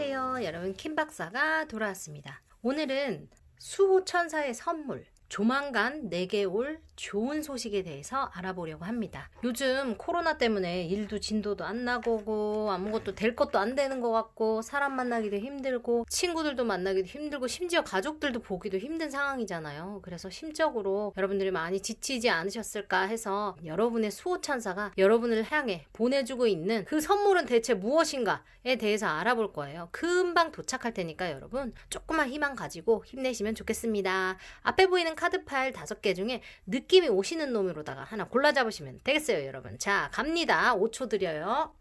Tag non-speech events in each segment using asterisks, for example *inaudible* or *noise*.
안녕하세요 여러분 킴박사가 돌아왔습니다 오늘은 수호천사의 선물 조만간 내게 올 좋은 소식에 대해서 알아보려고 합니다. 요즘 코로나 때문에 일도 진도도 안 나고 아무것도 될 것도 안 되는 것 같고 사람 만나기도 힘들고 친구들도 만나기도 힘들고 심지어 가족들도 보기도 힘든 상황이잖아요. 그래서 심적으로 여러분들이 많이 지치지 않으셨을까 해서 여러분의 수호찬사가 여러분을 향해 보내주고 있는 그 선물은 대체 무엇인가에 대해서 알아볼 거예요. 금방 도착할 테니까 여러분 조금만 희망 가지고 힘내시면 좋겠습니다. 앞에 보이는 카드 파일 5개 중에 느낌이 오시는 놈으로다가 하나 골라 잡으시면 되겠어요 여러분 자 갑니다 5초 드려요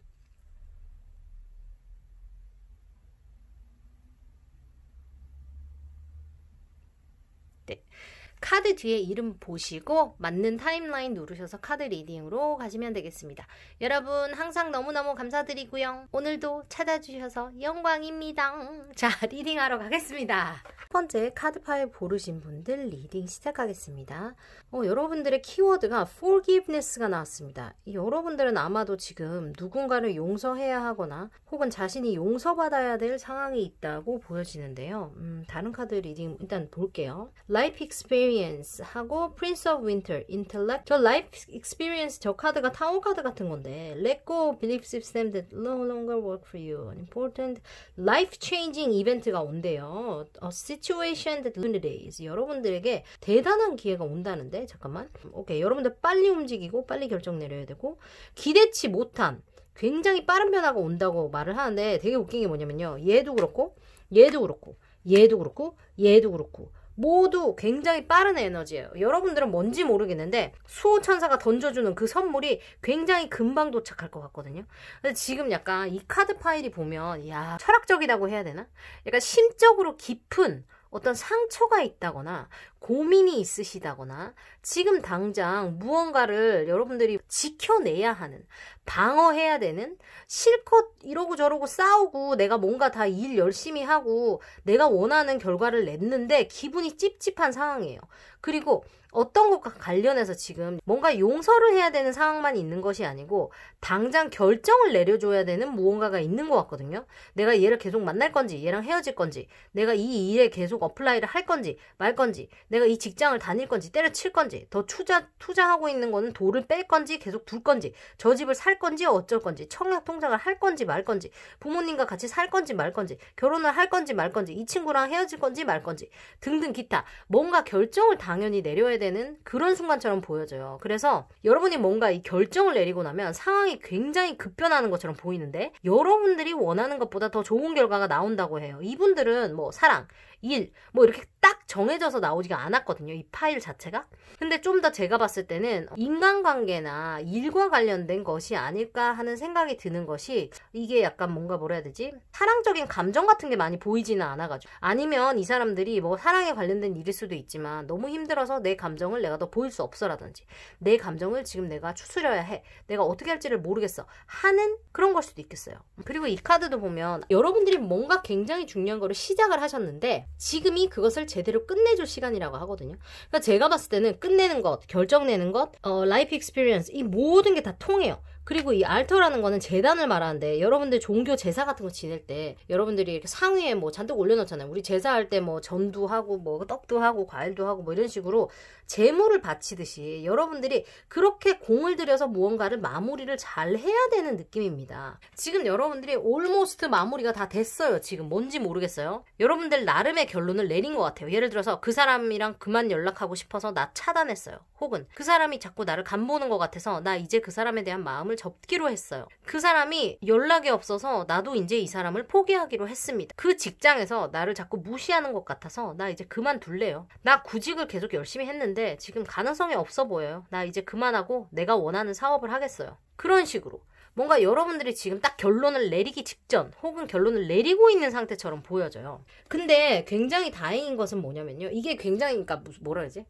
카드 뒤에 이름 보시고 맞는 타임라인 누르셔서 카드 리딩으로 가시면 되겠습니다. 여러분 항상 너무너무 감사드리고요. 오늘도 찾아주셔서 영광입니다. 자 리딩하러 가겠습니다. 첫 번째 카드 파일 보르신 분들 리딩 시작하겠습니다. 어, 여러분들의 키워드가 forgiveness가 나왔습니다. 여러분들은 아마도 지금 누군가를 용서해야 하거나 혹은 자신이 용서받아야 될 상황이 있다고 보여지는데요. 음, 다른 카드 리딩 일단 볼게요. Life Experience experience 하고 Prince of Winter, intellect 저 life experience 저 카드가 타워 카드 같은 건데 let go belief system that no longer work for you an important life changing 이벤트가 온대요 a situation that o o u n i t i e s 여러분들에게 대단한 기회가 온다는데 잠깐만 오케이 여러분들 빨리 움직이고 빨리 결정 내려야 되고 기대치 못한 굉장히 빠른 변화가 온다고 말을 하는데 되게 웃긴 게 뭐냐면요 얘도 그렇고 얘도 그렇고 얘도 그렇고 얘도 그렇고 모두 굉장히 빠른 에너지예요. 여러분들은 뭔지 모르겠는데 수호천사가 던져주는 그 선물이 굉장히 금방 도착할 것 같거든요. 근데 지금 약간 이 카드 파일이 보면 야 철학적이라고 해야 되나? 약간 심적으로 깊은 어떤 상처가 있다거나 고민이 있으시다거나 지금 당장 무언가를 여러분들이 지켜내야 하는 방어해야 되는 실컷 이러고 저러고 싸우고 내가 뭔가 다 일 열심히 하고 내가 원하는 결과를 냈는데 기분이 찝찝한 상황이에요. 그리고 어떤 것과 관련해서 지금 뭔가 용서를 해야 되는 상황만 있는 것이 아니고 당장 결정을 내려줘야 되는 무언가가 있는 것 같거든요. 내가 얘를 계속 만날 건지 얘랑 헤어질 건지 내가 이 일에 계속 어플라이를 할 건지 말 건지 내가 이 직장을 다닐 건지 때려칠 건지 더 투자, 투자하고 있는 거는 돌을 뺄 건지 계속 둘 건지 저 집을 살 건지 어쩔 건지 청약 통장을 할 건지 말 건지 부모님과 같이 살 건지 말 건지 결혼을 할 건지 말 건지 이 친구랑 헤어질 건지 말 건지 등등 기타 뭔가 결정을 당연히 내려야 되는 되는 그런 순간처럼 보여져요. 그래서 여러분이 뭔가 이 결정을 내리고 나면 상황이 굉장히 급변하는 것처럼 보이는데 여러분들이 원하는 것보다 더 좋은 결과가 나온다고 해요. 이분들은 뭐 사랑, 일, 뭐 이렇게 딱 정해져서 나오지가 않았거든요. 이 파일 자체가. 근데 좀 더 제가 봤을 때는 인간관계나 일과 관련된 것이 아닐까 하는 생각이 드는 것이 이게 약간 뭔가 뭐라 해야 되지? 사랑적인 감정 같은 게 많이 보이지는 않아가지고. 아니면 이 사람들이 뭐 사랑에 관련된 일일 수도 있지만 너무 힘들어서 내 감정을 내가 더 보일 수 없어라든지 내 감정을 지금 내가 추스려야 해. 내가 어떻게 할지를 모르겠어. 하는 그런 걸 수도 있겠어요. 그리고 이 카드도 보면 여러분들이 뭔가 굉장히 중요한 거를 시작을 하셨는데 지금이 그것을 제대로 끝내줄 시간이라고 하거든요. 그러니까 제가 봤을 때는 끝내는 것, 결정 내는 것, 어, 라이프 익스피리언스 이 모든 게 다 통해요. 그리고 이 알터라는 거는 재단을 말하는데 여러분들 종교 제사 같은 거 지낼 때 여러분들이 이렇게 상위에 뭐 잔뜩 올려놓잖아요. 우리 제사할 때 뭐 전도 하고 뭐 떡도 하고 과일도 하고 뭐 이런 식으로 재물을 바치듯이 여러분들이 그렇게 공을 들여서 무언가를 마무리를 잘 해야 되는 느낌입니다. 지금 여러분들이 올모스트 마무리가 다 됐어요. 지금 뭔지 모르겠어요. 여러분들 나름의 결론을 내린 것 같아요. 예를 들어서 그 사람이랑 그만 연락하고 싶어서 나 차단했어요. 혹은 그 사람이 자꾸 나를 간보는 것 같아서 나 이제 그 사람에 대한 마음을 연락을 접기로 했어요. 그 사람이 연락이 없어서 나도 이제 이 사람을 포기하기로 했습니다. 그 직장에서 나를 자꾸 무시하는 것 같아서 나 이제 그만둘래요. 나 구직을 계속 열심히 했는데 지금 가능성이 없어 보여요. 나 이제 그만하고 내가 원하는 사업을 하겠어요. 그런 식으로 뭔가 여러분들이 지금 딱 결론을 내리기 직전 혹은 결론을 내리고 있는 상태처럼 보여져요. 근데 굉장히 다행인 것은 뭐냐면요. 이게 굉장히 그러니까 뭐라 그러지?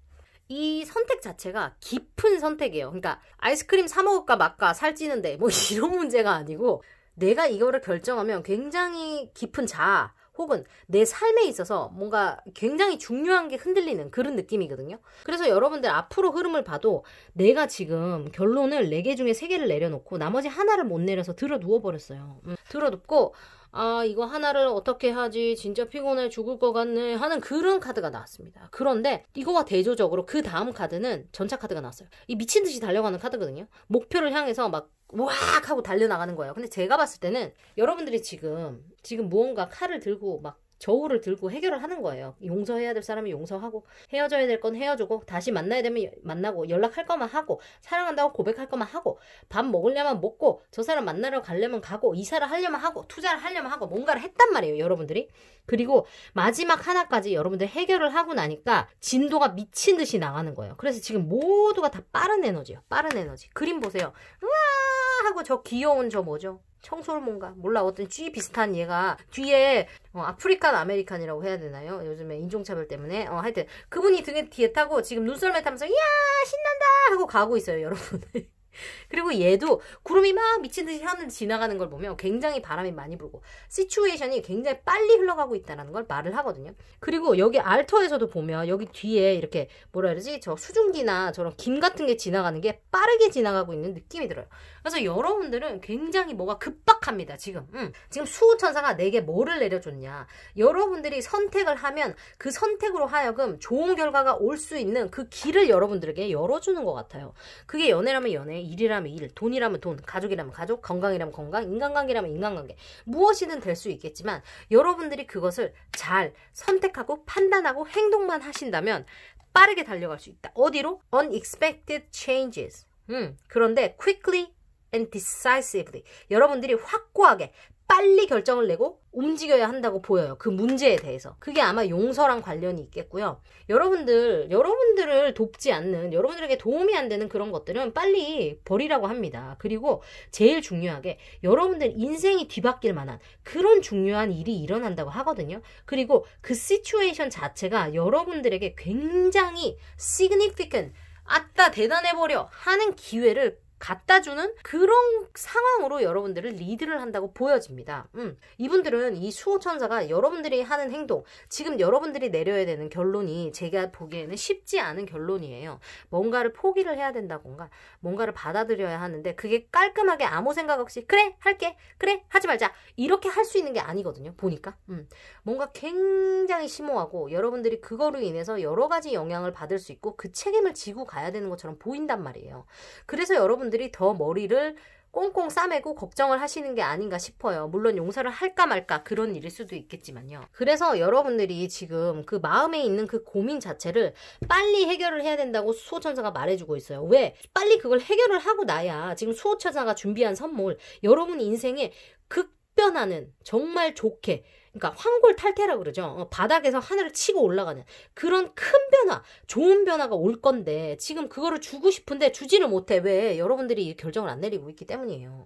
이 선택 자체가 깊은 선택이에요. 그러니까 아이스크림 사 먹을까 말까 살찌는데 뭐 *laughs* 이런 문제가 아니고 내가 이거를 결정하면 굉장히 깊은 자 혹은 내 삶에 있어서 뭔가 굉장히 중요한 게 흔들리는 그런 느낌이거든요. 그래서 여러분들 앞으로 흐름을 봐도 내가 지금 결론을 4개 중에 3개를 내려놓고 나머지 하나를 못 내려서 들어 누워버렸어요. 음, 들어 눕고 아, 이거 하나를 어떻게 하지? 진짜 피곤해 죽을 것 같네. 하는 그런 카드가 나왔습니다. 그런데 이거와 대조적으로 그 다음 카드는 전차 카드가 나왔어요. 이 미친 듯이 달려가는 카드거든요. 목표를 향해서 막우악 하고 달려나가는 거예요. 근데 제가 봤을 때는 여러분들이 지금 지금 무언가 칼을 들고 막 저울을 들고 해결을 하는 거예요. 용서해야 될사람이 용서하고 헤어져야 될 건 헤어지고 다시 만나야 되면 만나고 연락할 거만 하고 사랑한다고 고백할 거만 하고 밥 먹으려면 먹고 저 사람 만나러 가려면 가고 이사를 하려면 하고 투자를 하려면 하고 뭔가를 했단 말이에요. 여러분들이. 그리고 마지막 하나까지 여러분들 해결을 하고 나니까 진도가 미친 듯이 나가는 거예요. 그래서 지금 모두가 다 빠른 에너지예요. 빠른 에너지. 그림 보세요. 우와 하고 저 귀여운 저 뭐죠? 청솔 소 뭔가 몰라 어떤 쥐 비슷한 얘가 뒤에 어, 아프리칸 아메리칸이라고 해야 되나요? 요즘에 인종차별 때문에 어, 하여튼 그분이 등에 뒤에 타고 지금 눈썰매 타면서 이야 신난다 하고 가고 있어요 여러분 *laughs* 그리고 얘도 구름이 막 미친 듯이 하늘 지나가는 걸 보면 굉장히 바람이 많이 불고 시츄에이션이 굉장히 빨리 흘러가고 있다는 걸 말을 하거든요. 그리고 여기 알터에서도 보면 여기 뒤에 이렇게 뭐라 그러지? 저 수증기나 저런 김 같은 게 지나가는 게 빠르게 지나가고 있는 느낌이 들어요. 그래서 여러분들은 굉장히 뭐가 급박합니다. 지금 음. 지금 수호천사가 내게 뭐를 내려줬냐 여러분들이 선택을 하면 그 선택으로 하여금 좋은 결과가 올 수 있는 그 길을 여러분들에게 열어주는 것 같아요. 그게 연애라면 연애 일이라면 일, 돈이라면 돈, 가족이라면 가족, 건강이라면 건강, 인간관계라면 인간관계 무엇이든 될 수 있겠지만 여러분들이 그것을 잘 선택하고 판단하고 행동만 하신다면 빠르게 달려갈 수 있다. 어디로? Unexpected changes. 음, 그런데 quickly and decisively 여러분들이 확고하게 빨리 결정을 내고 움직여야 한다고 보여요. 그 문제에 대해서. 그게 아마 용서랑 관련이 있겠고요. 여러분들, 여러분들을 돕지 않는, 여러분들에게 도움이 안 되는 그런 것들은 빨리 버리라고 합니다. 그리고 제일 중요하게 여러분들 인생이 뒤바뀔 만한 그런 중요한 일이 일어난다고 하거든요. 그리고 그 시츄에이션 자체가 여러분들에게 굉장히 significant, 아따 대단해버려 하는 기회를 갖다 주는 그런 상황으로 여러분들을 리드를 한다고 보여집니다. 음, 이분들은 이 수호천사가 여러분들이 하는 행동, 지금 여러분들이 내려야 되는 결론이 제가 보기에는 쉽지 않은 결론이에요. 뭔가를 포기를 해야 된다던가, 뭔가를 받아들여야 하는데 그게 깔끔하게 아무 생각 없이 그래, 할게, 그래, 하지 말자. 이렇게 할 수 있는 게 아니거든요. 보니까. 음, 뭔가 굉장히 심오하고 여러분들이 그거로 인해서 여러 가지 영향을 받을 수 있고 그 책임을 지고 가야 되는 것처럼 보인단 말이에요. 그래서 여러분 여러분들이 더 머리를 꽁꽁 싸매고 걱정을 하시는 게 아닌가 싶어요. 물론 용서를 할까 말까 그런 일일 수도 있겠지만요. 그래서 여러분들이 지금 그 마음에 있는 그 고민 자체를 빨리 해결을 해야 된다고 수호천사가 말해주고 있어요. 왜? 빨리 그걸 해결을 하고 나야 지금 수호천사가 준비한 선물 여러분 인생에 극변하는 정말 좋게 그러니까 황골 탈태라고 그러죠. 어, 바닥에서 하늘을 치고 올라가는 그런 큰 변화, 좋은 변화가 올 건데 지금 그거를 주고 싶은데 주지를 못해. 왜? 여러분들이 결정을 안 내리고 있기 때문이에요.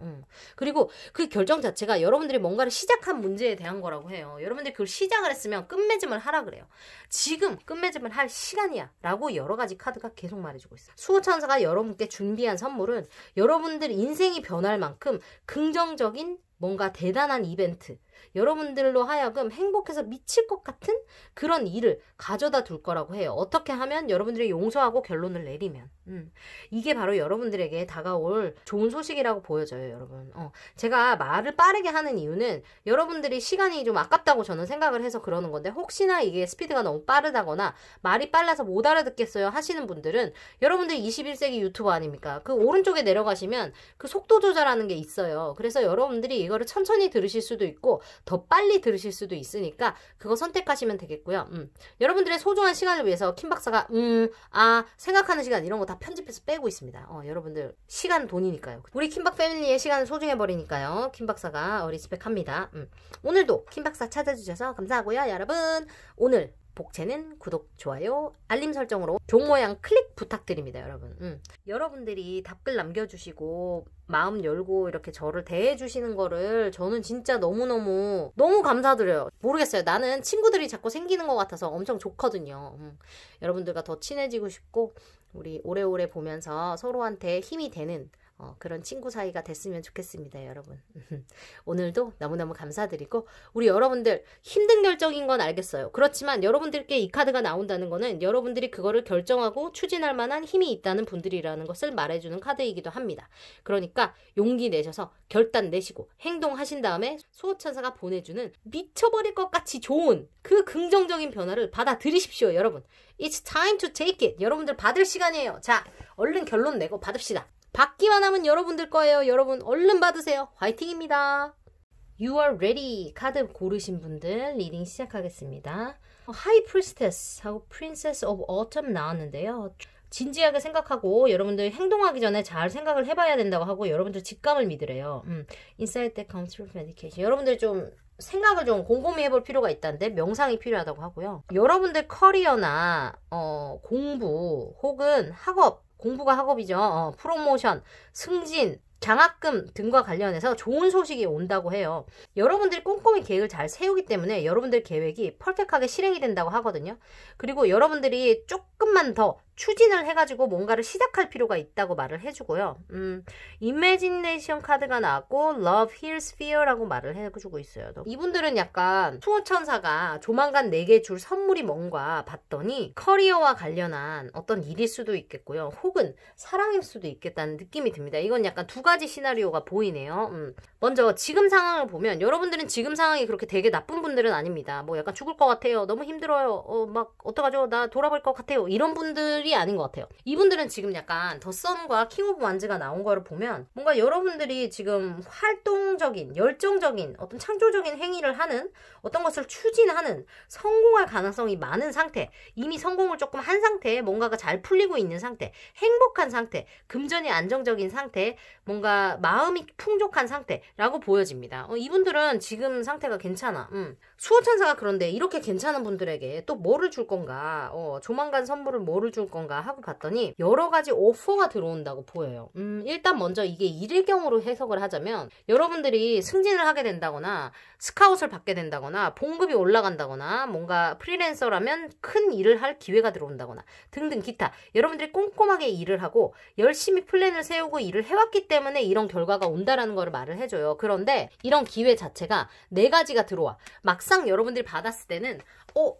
그리고 그 결정 자체가 여러분들이 뭔가를 시작한 문제에 대한 거라고 해요. 여러분들이 그걸 시작을 했으면 끝맺음을 하라 그래요. 지금 끝맺음을 할 시간이야 라고 여러 가지 카드가 계속 말해주고 있어요. 수호천사가 여러분께 준비한 선물은 여러분들 인생이 변할 만큼 긍정적인 뭔가 대단한 이벤트 여러분들로 하여금 행복해서 미칠 것 같은 그런 일을 가져다 둘 거라고 해요. 어떻게 하면 여러분들이 용서하고 결론을 내리면. 음. 이게 바로 여러분들에게 다가올 좋은 소식이라고 보여져요, 여러분. 어. 제가 말을 빠르게 하는 이유는 여러분들이 시간이 좀 아깝다고 저는 생각을 해서 그러는 건데 혹시나 이게 스피드가 너무 빠르다거나 말이 빨라서 못 알아듣겠어요 하시는 분들은 여러분들 21세기 유튜버 아닙니까? 그 오른쪽에 내려가시면 그 속도 조절하는 게 있어요. 그래서 여러분들이 이거를 천천히 들으실 수도 있고 더 빨리 들으실 수도 있으니까 그거 선택하시면 되겠고요. 음. 여러분들의 소중한 시간을 위해서 킴 박사가 음, 아, 생각하는 시간 이런 거 다 편집해서 빼고 있습니다. 어, 여러분들 시간 돈이니까요. 우리 킴박 패밀리의 시간을 소중해 버리니까요. 킴 박사가 어 리스펙합니다. 음. 오늘도 킴 박사 찾아주셔서 감사하고요. 여러분 오늘 복채는 구독, 좋아요, 알림 설정으로 종 모양 클릭 부탁드립니다, 여러분. 음. 여러분들이 답글 남겨주시고 마음 열고 이렇게 저를 대해주시는 거를 저는 진짜 너무너무 너무 감사드려요. 모르겠어요. 나는 친구들이 자꾸 생기는 것 같아서 엄청 좋거든요. 음. 여러분들과 더 친해지고 싶고 우리 오래오래 보면서 서로한테 힘이 되는 어, 그런 친구 사이가 됐으면 좋겠습니다, 여러분. *laughs* 오늘도 너무너무 감사드리고 우리 여러분들 힘든 결정인 건 알겠어요. 그렇지만 여러분들께 이 카드가 나온다는 거는 여러분들이 그거를 결정하고 추진할 만한 힘이 있다는 분들이라는 것을 말해주는 카드이기도 합니다. 그러니까 용기 내셔서 결단 내시고 행동하신 다음에 수호천사가 보내주는 미쳐버릴 것 같이 좋은 그 긍정적인 변화를 받아들이십시오, 여러분. It's time to take it. 여러분들 받을 시간이에요. 자, 얼른 결론 내고 받읍시다. 받기만 하면 여러분들 거예요. 여러분 얼른 받으세요. 화이팅입니다. You are ready 카드 고르신 분들 리딩 시작하겠습니다. 하이 어, 프리스테스 하고 프린세스 오브 어텀 나왔는데요. 진지하게 생각하고 여러분들 행동하기 전에 잘 생각을 해봐야 된다고 하고 여러분들 직감을 믿으래요. 음, Inside that comes from medication. 여러분들 좀 생각을 좀 곰곰이 해볼 필요가 있다는데 명상이 필요하다고 하고요. 여러분들 커리어나 어, 공부 혹은 학업 공부가 학업이죠. 어, 프로모션, 승진, 장학금 등과 관련해서 좋은 소식이 온다고 해요. 여러분들이 꼼꼼히 계획을 잘 세우기 때문에 여러분들 계획이 퍼펙하게 실행이 된다고 하거든요. 그리고 여러분들이 조금만 더 추진을 해가지고 뭔가를 시작할 필요가 있다고 말을 해주고요. 음, 이미지네이션 카드가 나왔고 Love Heals Fear라고 말을 해주고 있어요. 이분들은 약간 수호천사가 조만간 내게 네 줄 선물이 뭔가 봤더니 커리어와 관련한 어떤 일일 수도 있겠고요. 혹은 사랑일 수도 있겠다는 느낌이 듭니다. 이건 약간 두 가지 가지 시나리오가 보이네요. 음. 먼저 지금 상황을 보면 여러분들은 지금 상황이 그렇게 되게 나쁜 분들은 아닙니다. 뭐 약간 죽을 것 같아요. 너무 힘들어요. 어, 막 어떡하죠? 나 돌아볼 것 같아요. 이런 분들이 아닌 것 같아요. 이분들은 지금 약간 더썸과 킹 오브 완즈가 나온 거를 보면 뭔가 여러분들이 지금 활동적인, 열정적인, 어떤 창조적인 행위를 하는 어떤 것을 추진하는 성공할 가능성이 많은 상태 이미 성공을 조금 한상태 뭔가가 잘 풀리고 있는 상태 행복한 상태, 금전이 안정적인 상태, 뭔가 뭔가 마음이 풍족한 상태라고 보여집니다. 어, 이분들은 지금 상태가 괜찮아. 음. 수호천사가 그런데 이렇게 괜찮은 분들에게 또 뭐를 줄 건가, 어, 조만간 선물을 뭐를 줄 건가 하고 봤더니 여러 가지 오퍼가 들어온다고 보여요. 음, 일단 먼저 이게 일일경으로 해석을 하자면 여러분들이 승진을 하게 된다거나 스카웃을 받게 된다거나 봉급이 올라간다거나 뭔가 프리랜서라면 큰 일을 할 기회가 들어온다거나 등등 기타 여러분들이 꼼꼼하게 일을 하고 열심히 플랜을 세우고 일을 해왔기 때문에 때문에 이런 결과가 온다라는 걸 말을 해줘요. 그런데 이런 기회 자체가 네 가지가 들어와. 막상 여러분들이 받았을 때는 어?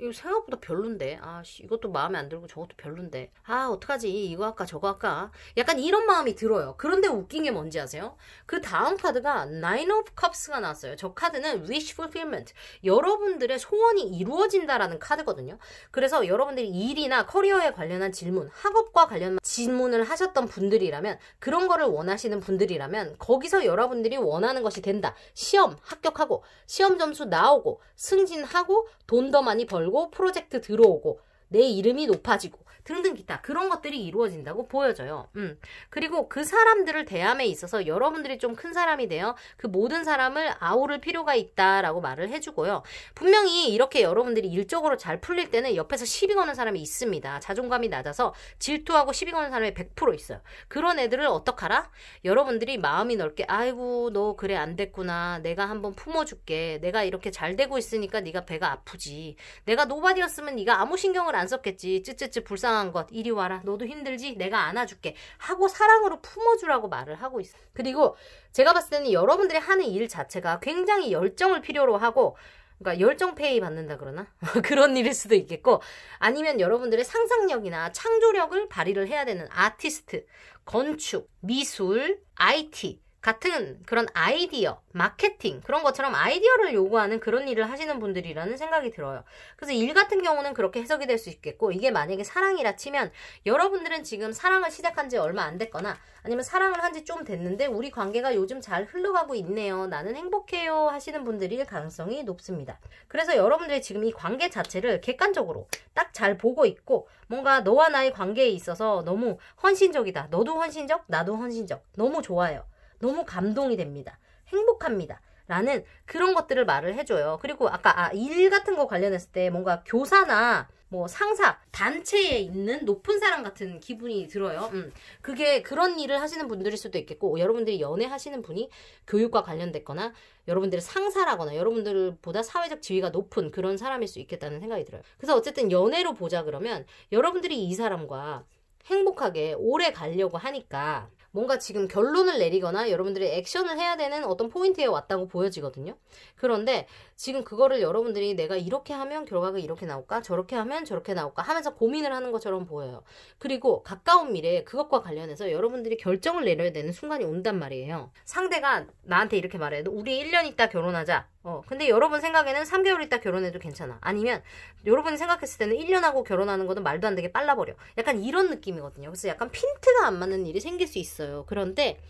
이거 생각보다 별론데. 아, 이것도 마음에 안 들고 저것도 별론데. 아, 어떡하지. 이거 할까, 저거 할까. 약간 이런 마음이 들어요. 그런데 웃긴 게 뭔지 아세요? 그 다음 카드가 Nine of Cups가 나왔어요. 저 카드는 Wish Fulfillment. 여러분들의 소원이 이루어진다라는 카드거든요. 그래서 여러분들이 일이나 커리어에 관련한 질문, 학업과 관련한 질문을 하셨던 분들이라면, 그런 거를 원하시는 분들이라면, 거기서 여러분들이 원하는 것이 된다. 시험 합격하고, 시험 점수 나오고, 승진하고, 돈 더 많이 많이 벌고 프로젝트 들어오고 내 이름이 높아지고 등등 기타 그런 것들이 이루어진다고 보여져요. 음. 그리고 그 사람들을 대함에 있어서 여러분들이 좀 큰 사람이 되어 그 모든 사람을 아우를 필요가 있다라고 말을 해주고요. 분명히 이렇게 여러분들이 일적으로 잘 풀릴 때는 옆에서 시비 거는 사람이 있습니다. 자존감이 낮아서 질투하고 시비 거는 사람이 100% 있어요. 그런 애들을 어떡하라? 여러분들이 마음이 넓게 아이고 너 그래 안 됐구나. 내가 한번 품어줄게. 내가 이렇게 잘 되고 있으니까 네가 배가 아프지. 내가 노바디였으면 네가 아무 신경을 안 썼겠지. 쯔쯔쯔 불쌍 불쌍한 것 이리 와라 너도 힘들지 내가 안아줄게 하고 사랑으로 품어주라고 말을 하고 있어 그리고 제가 봤을 때는 여러분들이 하는 일 자체가 굉장히 열정을 필요로 하고 그러니까 열정 페이 받는다 그러나 *laughs* 그런 일일 수도 있겠고 아니면 여러분들의 상상력이나 창조력을 발휘를 해야 되는 아티스트, 건축, 미술, IT 같은 그런 아이디어, 마케팅 그런 것처럼 아이디어를 요구하는 그런 일을 하시는 분들이라는 생각이 들어요. 그래서 일 같은 경우는 그렇게 해석이 될 수 있겠고 이게 만약에 사랑이라 치면 여러분들은 지금 사랑을 시작한 지 얼마 안 됐거나 아니면 사랑을 한 지 좀 됐는데 우리 관계가 요즘 잘 흘러가고 있네요. 나는 행복해요 하시는 분들일 가능성이 높습니다. 그래서 여러분들이 지금 이 관계 자체를 객관적으로 딱 잘 보고 있고 뭔가 너와 나의 관계에 있어서 너무 헌신적이다. 너도 헌신적, 나도 헌신적. 너무 좋아요. 너무 감동이 됩니다. 행복합니다. 라는 그런 것들을 말을 해줘요. 그리고 아까 아, 일 같은 거 관련했을 때 뭔가 교사나 뭐 상사, 단체에 있는 높은 사람 같은 기분이 들어요. 음, 그게 그런 일을 하시는 분들일 수도 있겠고 여러분들이 연애하시는 분이 교육과 관련됐거나 여러분들의 상사라거나 여러분들보다 사회적 지위가 높은 그런 사람일 수 있겠다는 생각이 들어요. 그래서 어쨌든 연애로 보자 그러면 여러분들이 이 사람과 행복하게 오래 가려고 하니까 뭔가 지금 결론을 내리거나 여러분들이 액션을 해야 되는 어떤 포인트에 왔다고 보여지거든요. 그런데 지금 그거를 여러분들이 내가 이렇게 하면 결과가 이렇게 나올까? 저렇게 하면 저렇게 나올까? 하면서 고민을 하는 것처럼 보여요. 그리고 가까운 미래에 그것과 관련해서 여러분들이 결정을 내려야 되는 순간이 온단 말이에요. 상대가 나한테 이렇게 말해도 우리 1년 있다 결혼하자. 어, 근데 여러분 생각에는 3개월 있다 결혼해도 괜찮아. 아니면 여러분이 생각했을 때는 1년하고 결혼하는 거는 말도 안 되게 빨라버려. 약간 이런 느낌이거든요. 그래서 약간 핀트가 안 맞는 일이 생길 수 있어요. 그런데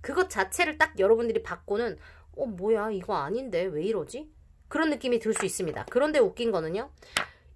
그것 자체를 딱 여러분들이 받고는 어, 뭐야, 이거 아닌데, 왜 이러지? 그런 느낌이 들 수 있습니다. 그런데 웃긴 거는요.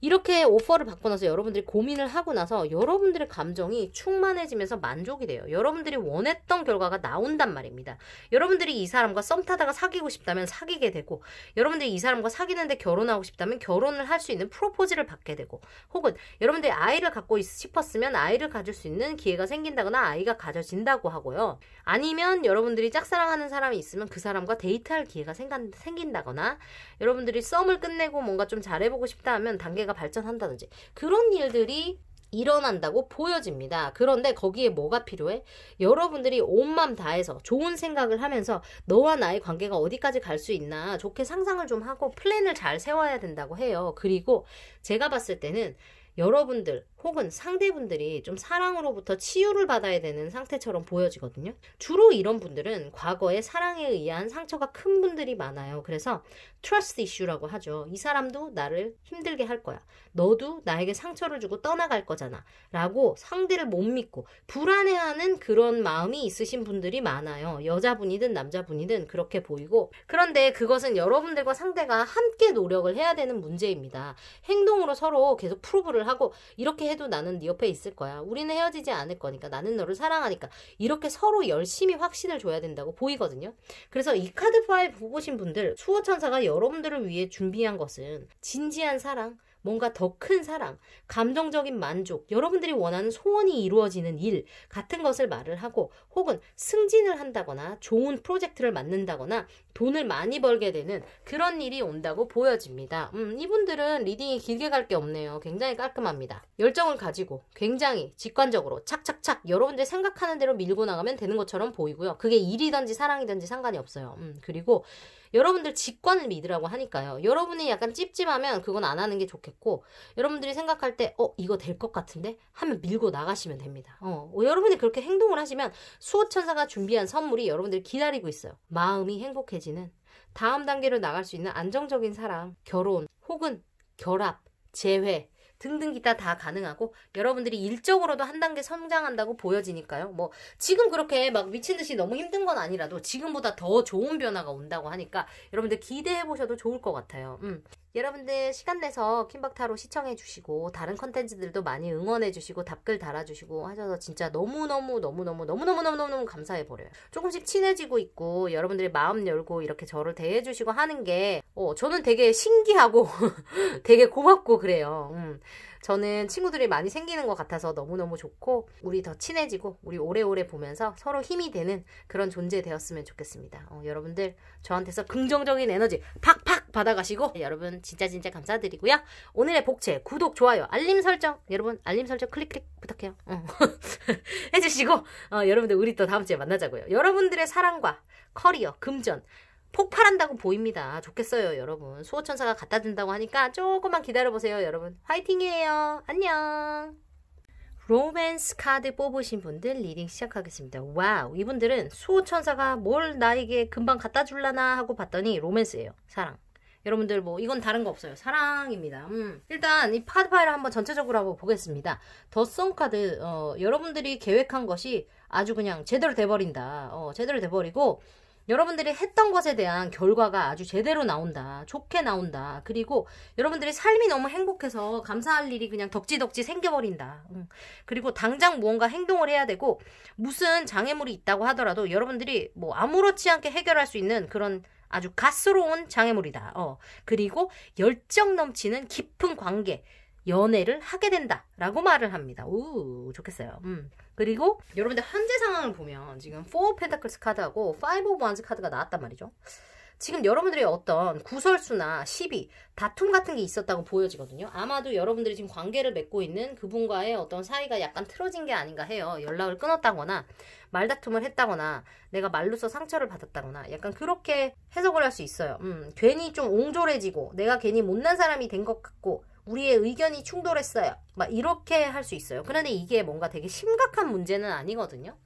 이렇게 오퍼를 받고 나서 여러분들이 고민을 하고 나서 여러분들의 감정이 충만해지면서 만족이 돼요. 여러분들이 원했던 결과가 나온단 말입니다. 여러분들이 이 사람과 썸 타다가 사귀고 싶다면 사귀게 되고 여러분들이 이 사람과 사귀는데 결혼하고 싶다면 결혼을 할 수 있는 프로포즈를 받게 되고 혹은 여러분들이 아이를 갖고 싶었으면 아이를 가질 수 있는 기회가 생긴다거나 아이가 가져진다고 하고요. 아니면 여러분들이 짝사랑하는 사람이 있으면 그 사람과 데이트할 기회가 생긴다거나 여러분들이 썸을 끝내고 뭔가 좀 잘해보고 싶다 하면 단계가 관계가 발전한다든지 그런 일들이 일어난다고 보여집니다. 그런데 거기에 뭐가 필요해? 여러분들이 온맘 다해서 좋은 생각을 하면서 너와 나의 관계가 어디까지 갈 수 있나 좋게 상상을 좀 하고 플랜을 잘 세워야 된다고 해요. 그리고 제가 봤을 때는 여러분들 혹은 상대분들이 좀 사랑으로부터 치유를 받아야 되는 상태처럼 보여지거든요. 주로 이런 분들은 과거에 사랑에 의한 상처가 큰 분들이 많아요. 그래서 트러스트 이슈라고 하죠. 이 사람도 나를 힘들게 할 거야. 너도 나에게 상처를 주고 떠나갈 거잖아. 라고 상대를 못 믿고 불안해하는 그런 마음이 있으신 분들이 많아요. 여자분이든 남자분이든 그렇게 보이고 그런데 그것은 여러분들과 상대가 함께 노력을 해야 되는 문제입니다. 행동으로 서로 계속 프로브를 하고 이렇게 해도 나는 네 옆에 있을 거야. 우리는 헤어지지 않을 거니까. 나는 너를 사랑하니까. 이렇게 서로 열심히 확신을 줘야 된다고 보이거든요. 그래서 이 카드 파일 보신 고 분들, 수호천사가 여러분들을 위해 준비한 것은 진지한 사랑, 뭔가 더 큰 사랑, 감정적인 만족, 여러분들이 원하는 소원이 이루어지는 일 같은 것을 말을 하고 혹은 승진을 한다거나 좋은 프로젝트를 맡는다거나 돈을 많이 벌게 되는 그런 일이 온다고 보여집니다. 음, 이분들은 리딩이 길게 갈 게 없네요. 굉장히 깔끔합니다. 열정을 가지고 굉장히 직관적으로 착착착 여러분들이 생각하는 대로 밀고 나가면 되는 것처럼 보이고요. 그게 일이든지 사랑이든지 상관이 없어요. 음, 그리고 여러분들 직관을 믿으라고 하니까요. 여러분이 약간 찝찝하면 그건 안 하는 게 좋겠고 여러분들이 생각할 때 어 이거 될 것 같은데 하면 밀고 나가시면 됩니다. 어, 어, 여러분이 그렇게 행동을 하시면 수호천사가 준비한 선물이 여러분들 기다리고 있어요. 마음이 행복해지는 다음 단계로 나갈 수 있는 안정적인 사랑, 결혼 혹은 결합, 재회 등등 기타 다 가능하고 여러분들이 일적으로도 한 단계 성장한다고 보여지니까요. 뭐 지금 그렇게 막 미친 듯이 너무 힘든 건 아니라도 지금보다 더 좋은 변화가 온다고 하니까 여러분들 기대해 보셔도 좋을 것 같아요. 음. 여러분들 시간 내서 킴박타로 시청해 주시고 다른 컨텐츠들도 많이 응원해 주시고 답글 달아 주시고 하셔서 진짜 너무너무 너무너무 너무너무 너무너무 감사해 버려요. 조금씩 친해지고 있고 여러분들이 마음 열고 이렇게 저를 대해 주시고 하는 게 어, 저는 되게 신기하고 *laughs* 되게 고맙고 그래요. 음. 저는 친구들이 많이 생기는 것 같아서 너무너무 좋고 우리 더 친해지고 우리 오래오래 보면서 서로 힘이 되는 그런 존재 되었으면 좋겠습니다. 어, 여러분들 저한테서 긍정적인 에너지 팍팍 받아가시고 네, 여러분 진짜 진짜 감사드리고요. 오늘의 복채 구독, 좋아요, 알림 설정 여러분 알림 설정 클릭 클릭 부탁해요. 어. *laughs* 해주시고 어, 여러분들 우리 또 다음 주에 만나자고요. 여러분들의 사랑과 커리어, 금전 폭발한다고 보입니다. 좋겠어요, 여러분. 수호천사가 갖다 준다고 하니까 조금만 기다려보세요, 여러분. 화이팅이에요. 안녕. 로맨스 카드 뽑으신 분들 리딩 시작하겠습니다. 와우, 이분들은 수호천사가 뭘 나에게 금방 갖다 줄라나 하고 봤더니 로맨스예요. 사랑. 여러분들 뭐 이건 다른 거 없어요. 사랑입니다. 음. 일단 이 카드 파일을 한번 전체적으로 한번 보겠습니다. 더썬 카드 어, 여러분들이 계획한 것이 아주 그냥 제대로 돼버린다. 어, 제대로 돼버리고 여러분들이 했던 것에 대한 결과가 아주 제대로 나온다. 좋게 나온다. 그리고 여러분들이 삶이 너무 행복해서 감사할 일이 그냥 덕지덕지 생겨버린다. 음. 그리고 당장 무언가 행동을 해야 되고 무슨 장애물이 있다고 하더라도 여러분들이 뭐 아무렇지 않게 해결할 수 있는 그런 아주 가스로운 장애물이다. 어. 그리고 열정 넘치는 깊은 관계, 연애를 하게 된다. 라고 말을 합니다. 우, 좋겠어요. 음. 그리고 여러분들 현재 상황을 보면 지금 4 펜타클스 카드하고 5 오브 원즈 카드가 나왔단 말이죠. 지금 여러분들의 어떤 구설수나 시비, 다툼 같은 게 있었다고 보여지거든요. 아마도 여러분들이 지금 관계를 맺고 있는 그분과의 어떤 사이가 약간 틀어진 게 아닌가 해요. 연락을 끊었다거나 말다툼을 했다거나 내가 말로써 상처를 받았다거나 약간 그렇게 해석을 할 수 있어요. 음, 괜히 좀 옹졸해지고 내가 괜히 못난 사람이 된 것 같고 우리의 의견이 충돌했어요. 막 이렇게 할 수 있어요. 그런데 이게 뭔가 되게 심각한 문제는 아니거든요.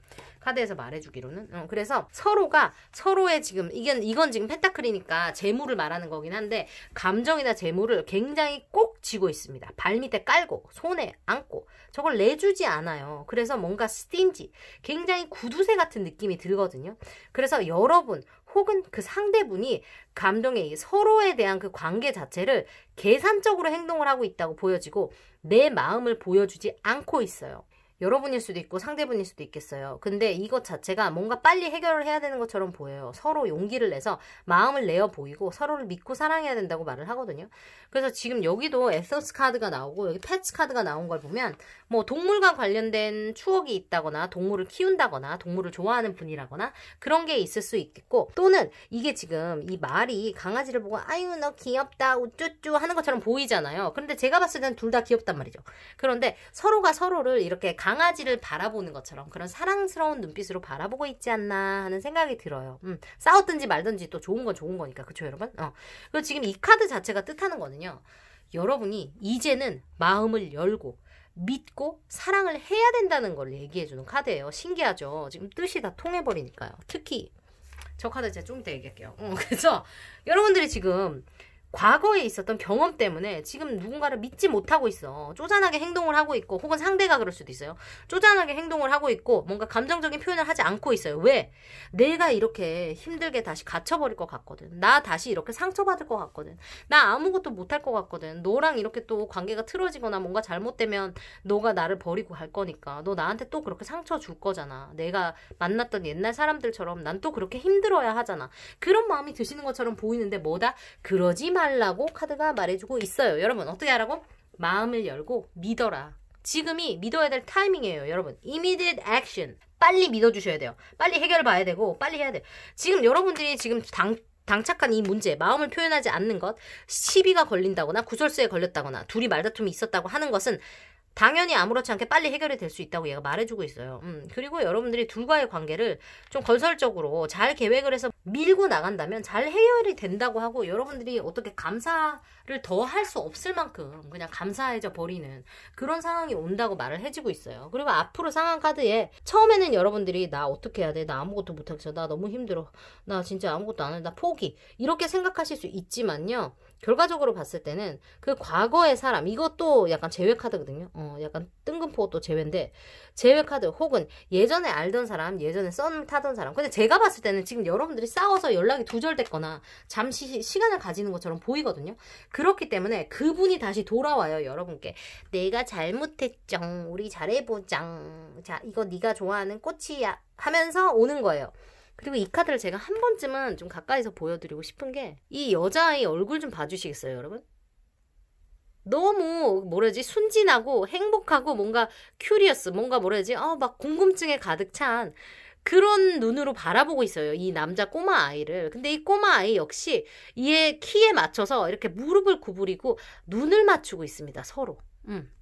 카드에서 말해주기로는 어, 그래서 서로가 서로의 지금 이건 이건 지금 펜타클이니까 재물을 말하는 거긴 한데 감정이나 재물을 굉장히 꼭 쥐고 있습니다. 발밑에 깔고 손에 안고 저걸 내주지 않아요. 그래서 뭔가 스틴지 굉장히 구두쇠 같은 느낌이 들거든요. 그래서 여러분 혹은 그 상대분이 감정의 서로에 대한 그 관계 자체를 계산적으로 행동을 하고 있다고 보여지고 내 마음을 보여주지 않고 있어요. 여러분일 수도 있고 상대분일 수도 있겠어요. 근데 이것 자체가 뭔가 빨리 해결을 해야 되는 것처럼 보여요. 서로 용기를 내서 마음을 내어 보이고 서로를 믿고 사랑해야 된다고 말을 하거든요. 그래서 지금 여기도 에서스 카드가 나오고 여기 패치 카드가 나온 걸 보면 뭐 동물과 관련된 추억이 있다거나 동물을 키운다거나 동물을 좋아하는 분이라거나 그런 게 있을 수 있겠고 또는 이게 지금 이 말이 강아지를 보고 아유 너 귀엽다 우쭈쭈 하는 것처럼 보이잖아요. 그런데 제가 봤을 때는 둘 다 귀엽단 말이죠. 그런데 서로가 서로를 이렇게 강아지를 바라보는 것처럼 그런 사랑스러운 눈빛으로 바라보고 있지 않나 하는 생각이 들어요. 음, 싸웠든지 말든지 또 좋은 건 좋은 거니까 그쵸 여러분? 어. 그리고 지금 이 카드 자체가 뜻하는 거는요. 여러분이 이제는 마음을 열고 믿고 사랑을 해야 된다는 걸 얘기해주는 카드예요. 신기하죠? 지금 뜻이 다 통해버리니까요. 특히 저 카드 제가 좀 이따 얘기할게요. 어, *laughs* 그래서 여러분들이 지금 과거에 있었던 경험 때문에 지금 누군가를 믿지 못하고 있어. 쪼잔하게 행동을 하고 있고 혹은 상대가 그럴 수도 있어요. 쪼잔하게 행동을 하고 있고 뭔가 감정적인 표현을 하지 않고 있어요. 왜? 내가 이렇게 힘들게 다시 갇혀버릴 것 같거든. 나 다시 이렇게 상처받을 것 같거든. 나 아무것도 못할 것 같거든. 너랑 이렇게 또 관계가 틀어지거나 뭔가 잘못되면 너가 나를 버리고 갈 거니까 너 나한테 또 그렇게 상처 줄 거잖아. 내가 만났던 옛날 사람들처럼 난 또 그렇게 힘들어야 하잖아. 그런 마음이 드시는 것처럼 보이는데 뭐다? 그러지 마. 힘라고 카드가 말해주고 있어요. 여러분 어떻게 하라고? 마음을 열고 믿어라. 지금이 믿어야 될 타이밍이에요, 여러분. Immediate action. 빨리 믿어주셔야 돼요. 빨리 해결 봐야 되고 빨리 해야 돼. 요 지금 여러분들이 지금 당 당착한 이 문제, 마음을 표현하지 않는 것, 시비가 걸린다거나 구설수에 걸렸다거나 둘이 말다툼이 있었다고 하는 것은 당연히 아무렇지 않게 빨리 해결이 될 수 있다고 얘가 말해주고 있어요. 음, 그리고 여러분들이 둘과의 관계를 좀 건설적으로 잘 계획을 해서 밀고 나간다면 잘 해결이 된다고 하고 여러분들이 어떻게 감사를 더 할 수 없을 만큼 그냥 감사해져 버리는 그런 상황이 온다고 말을 해주고 있어요. 그리고 앞으로 상황 카드에 처음에는 여러분들이 나 어떻게 해야 돼? 나 아무것도 못하겠어. 나 너무 힘들어. 나 진짜 아무것도 안 해. 나 포기. 이렇게 생각하실 수 있지만요. 결과적으로 봤을 때는 그 과거의 사람 이것도 약간 제외 카드거든요. 어, 약간 뜬금포 또 제외인데 제외 카드 혹은 예전에 알던 사람, 예전에 썸 타던 사람. 근데 제가 봤을 때는 지금 여러분들이 싸워서 연락이 두절됐거나 잠시 시간을 가지는 것처럼 보이거든요. 그렇기 때문에 그분이 다시 돌아와요, 여러분께. 내가 잘못했쩡. 우리 잘해보짱. 자, 이거 네가 좋아하는 꽃이야. 하면서 오는 거예요. 그리고 이 카드를 제가 한 번쯤은 좀 가까이서 보여드리고 싶은 게 이 여자의 얼굴 좀 봐주시겠어요 여러분? 너무 뭐라지 순진하고 행복하고 뭔가 큐리어스 뭔가 뭐라지 어막 궁금증에 가득 찬 그런 눈으로 바라보고 있어요. 이 남자 꼬마 아이를. 근데 이 꼬마 아이 역시 이의 키에 맞춰서 이렇게 무릎을 구부리고 눈을 맞추고 있습니다. 서로. 음.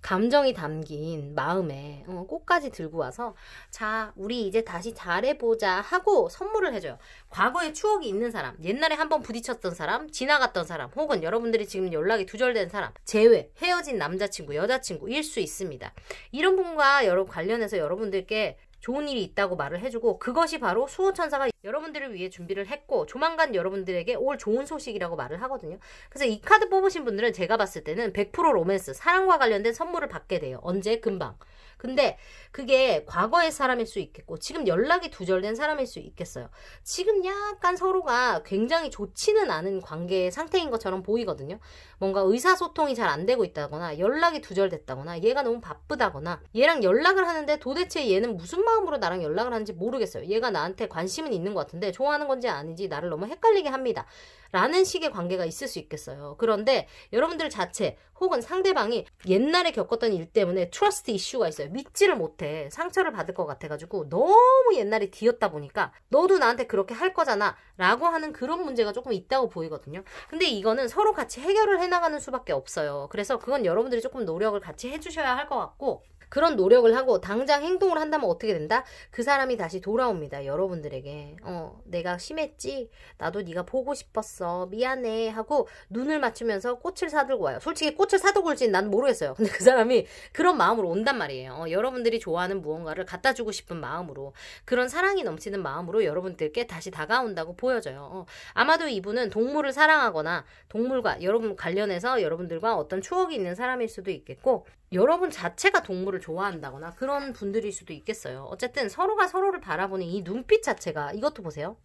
감정이 담긴 마음에 어, 꽃까지 들고 와서 자 우리 이제 다시 잘해보자 하고 선물을 해줘요. 과거에 추억이 있는 사람, 옛날에 한번 부딪혔던 사람, 지나갔던 사람, 혹은 여러분들이 지금 연락이 두절된 사람, 제외, 헤어진 남자친구, 여자친구일 수 있습니다. 이런 분과 여러 관련해서 여러분들께 좋은 일이 있다고 말을 해주고 그것이 바로 수호천사가 여러분들을 위해 준비를 했고 조만간 여러분들에게 올 좋은 소식이라고 말을 하거든요. 그래서 이 카드 뽑으신 분들은 제가 봤을 때는 100% 로맨스, 사랑과 관련된 선물을 받게 돼요. 언제? 금방. 근데 그게 과거의 사람일 수 있겠고 지금 연락이 두절된 사람일 수 있겠어요. 지금 약간 서로가 굉장히 좋지는 않은 관계 의 상태인 것처럼 보이거든요. 뭔가 의사소통이 잘 안 되고 있다거나 연락이 두절됐다거나 얘가 너무 바쁘다거나 얘랑 연락을 하는데 도대체 얘는 무슨 마음으로 나랑 연락을 하는지 모르겠어요. 얘가 나한테 관심은 있는 것 같은데 좋아하는 건지 아닌지 나를 너무 헷갈리게 합니다. 라는 식의 관계가 있을 수 있겠어요. 그런데 여러분들 자체 혹은 상대방이 옛날에 겪었던 일 때문에 트러스트 이슈가 있어요. 믿지를 못해. 나한테 상처를 받을 것 같아가지고 너무 옛날에 뒤였다 보니까 너도 나한테 그렇게 할 거잖아 라고 하는 그런 문제가 조금 있다고 보이거든요. 근데 이거는 서로 같이 해결을 해나가는 수밖에 없어요. 그래서 그건 여러분들이 조금 노력을 같이 해주셔야 할 것 같고 그런 노력을 하고 당장 행동을 한다면 어떻게 된다? 그 사람이 다시 돌아옵니다. 여러분들에게. 어, 내가 심했지? 나도 네가 보고 싶었어. 미안해. 하고 눈을 맞추면서 꽃을 사들고 와요. 솔직히 꽃을 사들고 올지는 난 모르겠어요. 근데 그 사람이 그런 마음으로 온단 말이에요. 어, 여러분들이 좋아하는 무언가를 갖다 주고 싶은 마음으로 그런 사랑이 넘치는 마음으로 여러분들께 다시 다가온다고 보여져요. 어, 아마도 이분은 동물을 사랑하거나 동물과 여러분 관련해서 여러분들과 어떤 추억이 있는 사람일 수도 있겠고 여러분 자체가 동물을 좋아한다거나 그런 분들일 수도 있겠어요. 어쨌든 서로가 서로를 바라보는 이 눈빛 자체가 이것도 보세요.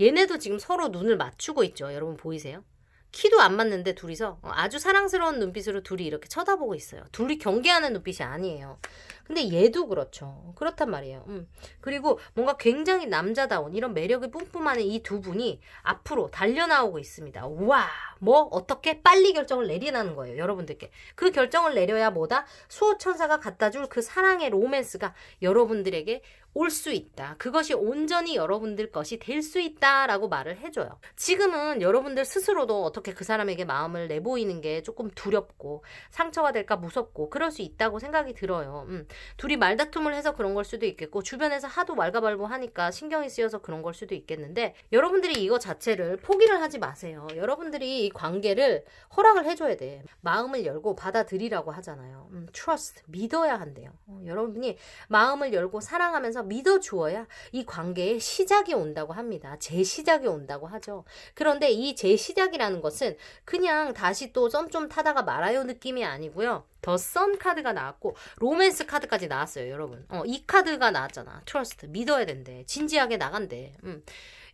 얘네도 지금 서로 눈을 맞추고 있죠. 여러분 보이세요? 키도 안 맞는데 둘이서 어, 아주 사랑스러운 눈빛으로 둘이 이렇게 쳐다보고 있어요. 둘이 경계하는 눈빛이 아니에요. 근데 얘도 그렇죠. 그렇단 말이에요. 음. 그리고 뭔가 굉장히 남자다운 이런 매력이 뿜뿜하는 이 두 분이 앞으로 달려나오고 있습니다. 우 와, 뭐 어떻게 빨리 결정을 내리라는 거예요. 여러분들께. 그 결정을 내려야 뭐다? 수호천사가 갖다 줄 그 사랑의 로맨스가 여러분들에게 올수 있다. 그것이 온전히 여러분들 것이 될 수 있다라고 말을 해줘요. 지금은 여러분들 스스로도 어떻게 그 사람에게 마음을 내보이는 게 조금 두렵고 상처가 될까 무섭고 그럴 수 있다고 생각이 들어요. 음, 둘이 말다툼을 해서 그런 걸 수도 있겠고 주변에서 하도 말가발고 하니까 신경이 쓰여서 그런 걸 수도 있겠는데 여러분들이 이거 자체를 포기를 하지 마세요. 여러분들이 이 관계를 허락을 해줘야 돼. 마음을 열고 받아들이라고 하잖아요. 음, trust, 믿어야 한대요. 어, 여러분이 마음을 열고 사랑하면서 믿어주어야 이 관계의 시작이 온다고 합니다. 재시작이 온다고 하죠. 그런데 이 재시작이라는 것은 그냥 다시 또 썸 좀 타다가 말아요 느낌이 아니고요. 더 썬 카드가 나왔고 로맨스 카드까지 나왔어요 여러분. 어, 이 카드가 나왔잖아. 트러스트 믿어야 된대. 진지하게 나간대. 음.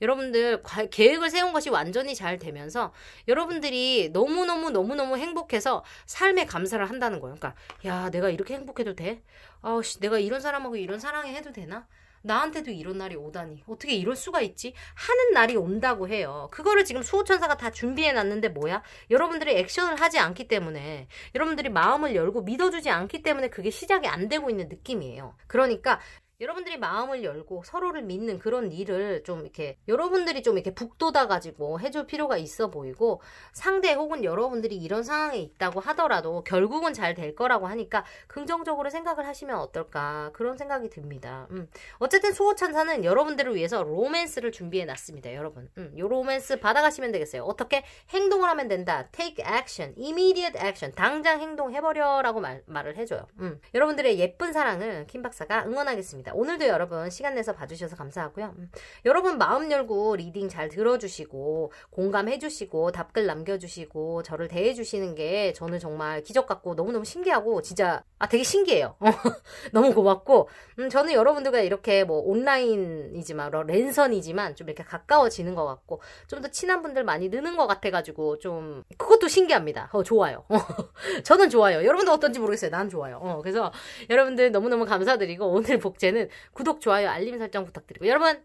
여러분들 계획을 세운 것이 완전히 잘 되면서 여러분들이 너무너무 너무너무 행복해서 삶에 감사를 한다는 거예요. 그러니까 야 내가 이렇게 행복해도 돼? 아씨 내가 이런 사람하고 이런 사랑해 해도 되나? 나한테도 이런 날이 오다니 어떻게 이럴 수가 있지 하는 날이 온다고 해요 그거를 지금 수호천사가 다 준비해 놨는데 뭐야 여러분들이 액션을 하지 않기 때문에 여러분들이 마음을 열고 믿어주지 않기 때문에 그게 시작이 안 되고 있는 느낌이에요 그러니까 여러분들이 마음을 열고 서로를 믿는 그런 일을 좀 이렇게 여러분들이 좀 이렇게 북돋아 가지고 해줄 필요가 있어 보이고 상대 혹은 여러분들이 이런 상황에 있다고 하더라도 결국은 잘 될 거라고 하니까 긍정적으로 생각을 하시면 어떨까 그런 생각이 듭니다. 음. 어쨌든 수호천사는 여러분들을 위해서 로맨스를 준비해 놨습니다. 여러분 음. 요 로맨스 받아가시면 되겠어요. 어떻게 행동을 하면 된다. Take action, immediate action. 당장 행동해버려라고 말, 을 해줘요. 음. 여러분들의 예쁜 사랑을 김 박사가 응원하겠습니다. 오늘도 여러분 시간 내서 봐주셔서 감사하고요. 음, 여러분 마음 열고 리딩 잘 들어주시고 공감해주시고 답글 남겨주시고 저를 대해주시는 게 저는 정말 기적 같고 너무너무 신기하고 진짜 아 되게 신기해요. *laughs* 너무 고맙고 음, 저는 여러분들과 이렇게 뭐 온라인이지만 랜선이지만 좀 이렇게 가까워지는 것 같고 좀 더 친한 분들 많이 느는 것 같아가지고 좀 그것도 신기합니다. 어, 좋아요. *laughs* 저는 좋아요. 여러분도 어떤지 모르겠어요. 난 좋아요. 어, 그래서 여러분들 너무너무 감사드리고 오늘 복제는 있는 구독, 좋아요, 알림 설정 부탁드리고 여러분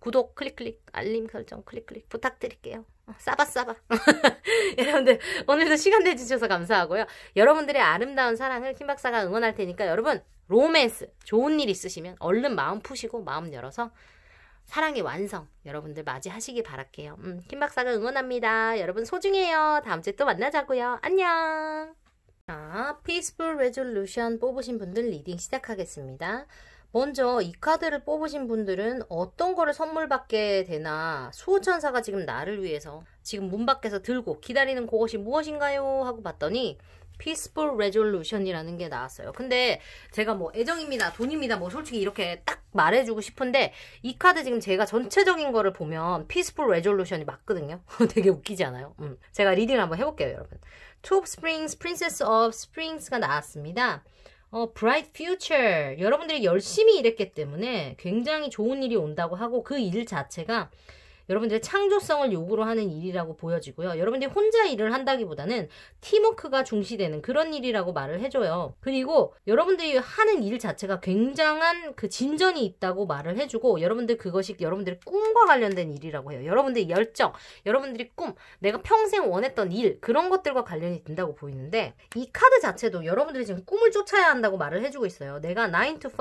구독 클릭 클릭 알림 설정 클릭 클릭 부탁드릴게요. 어, 싸바 싸바 *laughs* 여러분들 오늘도 시간 내주셔서 감사하고요. 여러분들의 아름다운 사랑을 킴박사가 응원할 테니까 여러분 로맨스 좋은 일 있으시면 얼른 마음 푸시고 마음 열어서 사랑의 완성 여러분들 맞이하시길 바랄게요. 음, 킴박사가 응원합니다. 여러분 소중해요. 다음 주에 또 만나자고요. 안녕. 자, 피스풀 레졸루션 뽑으신 분들 리딩 시작하겠습니다. 먼저 이 카드를 뽑으신 분들은 어떤 거를 선물 받게 되나 수호천사가 지금 나를 위해서 지금 문 밖에서 들고 기다리는 그것이 무엇인가요? 하고 봤더니 Peaceful Resolution이라는 게 나왔어요. 근데 제가 뭐 애정입니다, 돈입니다, 뭐 솔직히 이렇게 딱 말해주고 싶은데 이 카드 지금 제가 전체적인 거를 보면 Peaceful Resolution이 맞거든요. *laughs* 되게 웃기지 않아요? 음. 제가 리딩을 한번 해볼게요, 여러분. Two of Springs, Princess of Springs가 나왔습니다. 어, bright future. 여러분들이 열심히 일했기 때문에 굉장히 좋은 일이 온다고 하고 그 일 자체가 여러분들의 창조성을 요구로 하는 일이라고 보여지고요. 여러분들이 혼자 일을 한다기보다는 팀워크가 중시되는 그런 일이라고 말을 해줘요. 그리고 여러분들이 하는 일 자체가 굉장한 그 진전이 있다고 말을 해주고 여러분들 그것이 여러분들의 꿈과 관련된 일이라고 해요. 여러분들의 열정, 여러분들이 꿈, 내가 평생 원했던 일 그런 것들과 관련이 된다고 보이는데 이 카드 자체도 여러분들이 지금 꿈을 쫓아야 한다고 말을 해주고 있어요. 내가 9 to 5,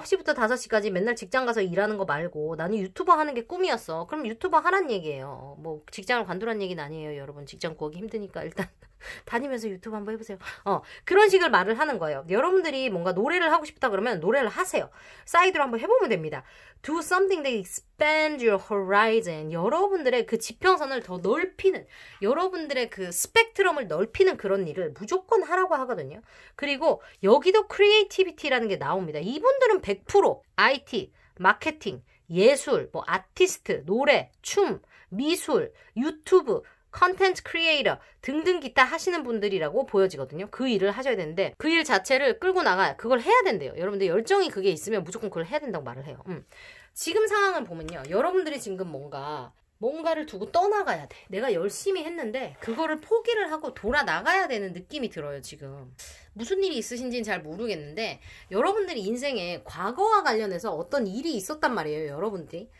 9시부터 5시까지 맨날 직장 가서 일하는 거 말고 나는 유튜버 하는 게 꿈이었어. 그럼 유튜버 하란 얘기예요. 뭐 직장을 관두란 얘기는 아니에요, 여러분. 직장 구하기 힘드니까 일단 *laughs* 다니면서 유튜브 한번 해보세요. 어 그런 식을 말을 하는 거예요. 여러분들이 뭔가 노래를 하고 싶다 그러면 노래를 하세요. 사이드로 한번 해보면 됩니다. Do something that expand your horizon. 여러분들의 그 지평선을 더 넓히는 여러분들의 그 스펙트럼을 넓히는 그런 일을 무조건 하라고 하거든요. 그리고 여기도 크리에이티비티라는 게 나옵니다. 이분들은 100% IT 마케팅 예술, 뭐 아티스트, 노래, 춤, 미술, 유튜브, 컨텐츠 크리에이터 등등 기타 하시는 분들이라고 보여지거든요. 그 일을 하셔야 되는데 그 일 자체를 끌고 나가 야 그걸 해야 된대요. 여러분들 열정이 그게 있으면 무조건 그걸 해야 된다고 말을 해요. 음. 지금 상황을 보면요. 여러분들이 지금 뭔가 뭔가를 두고 떠나가야 돼. 내가 열심히 했는데 그거를 포기를 하고 돌아 나가야 되는 느낌이 들어요, 지금. 무슨 일이 있으신지는 잘 모르겠는데 여러분들이 인생에 과거와 관련해서 어떤 일이 있었단 말이에요, 여러분들이.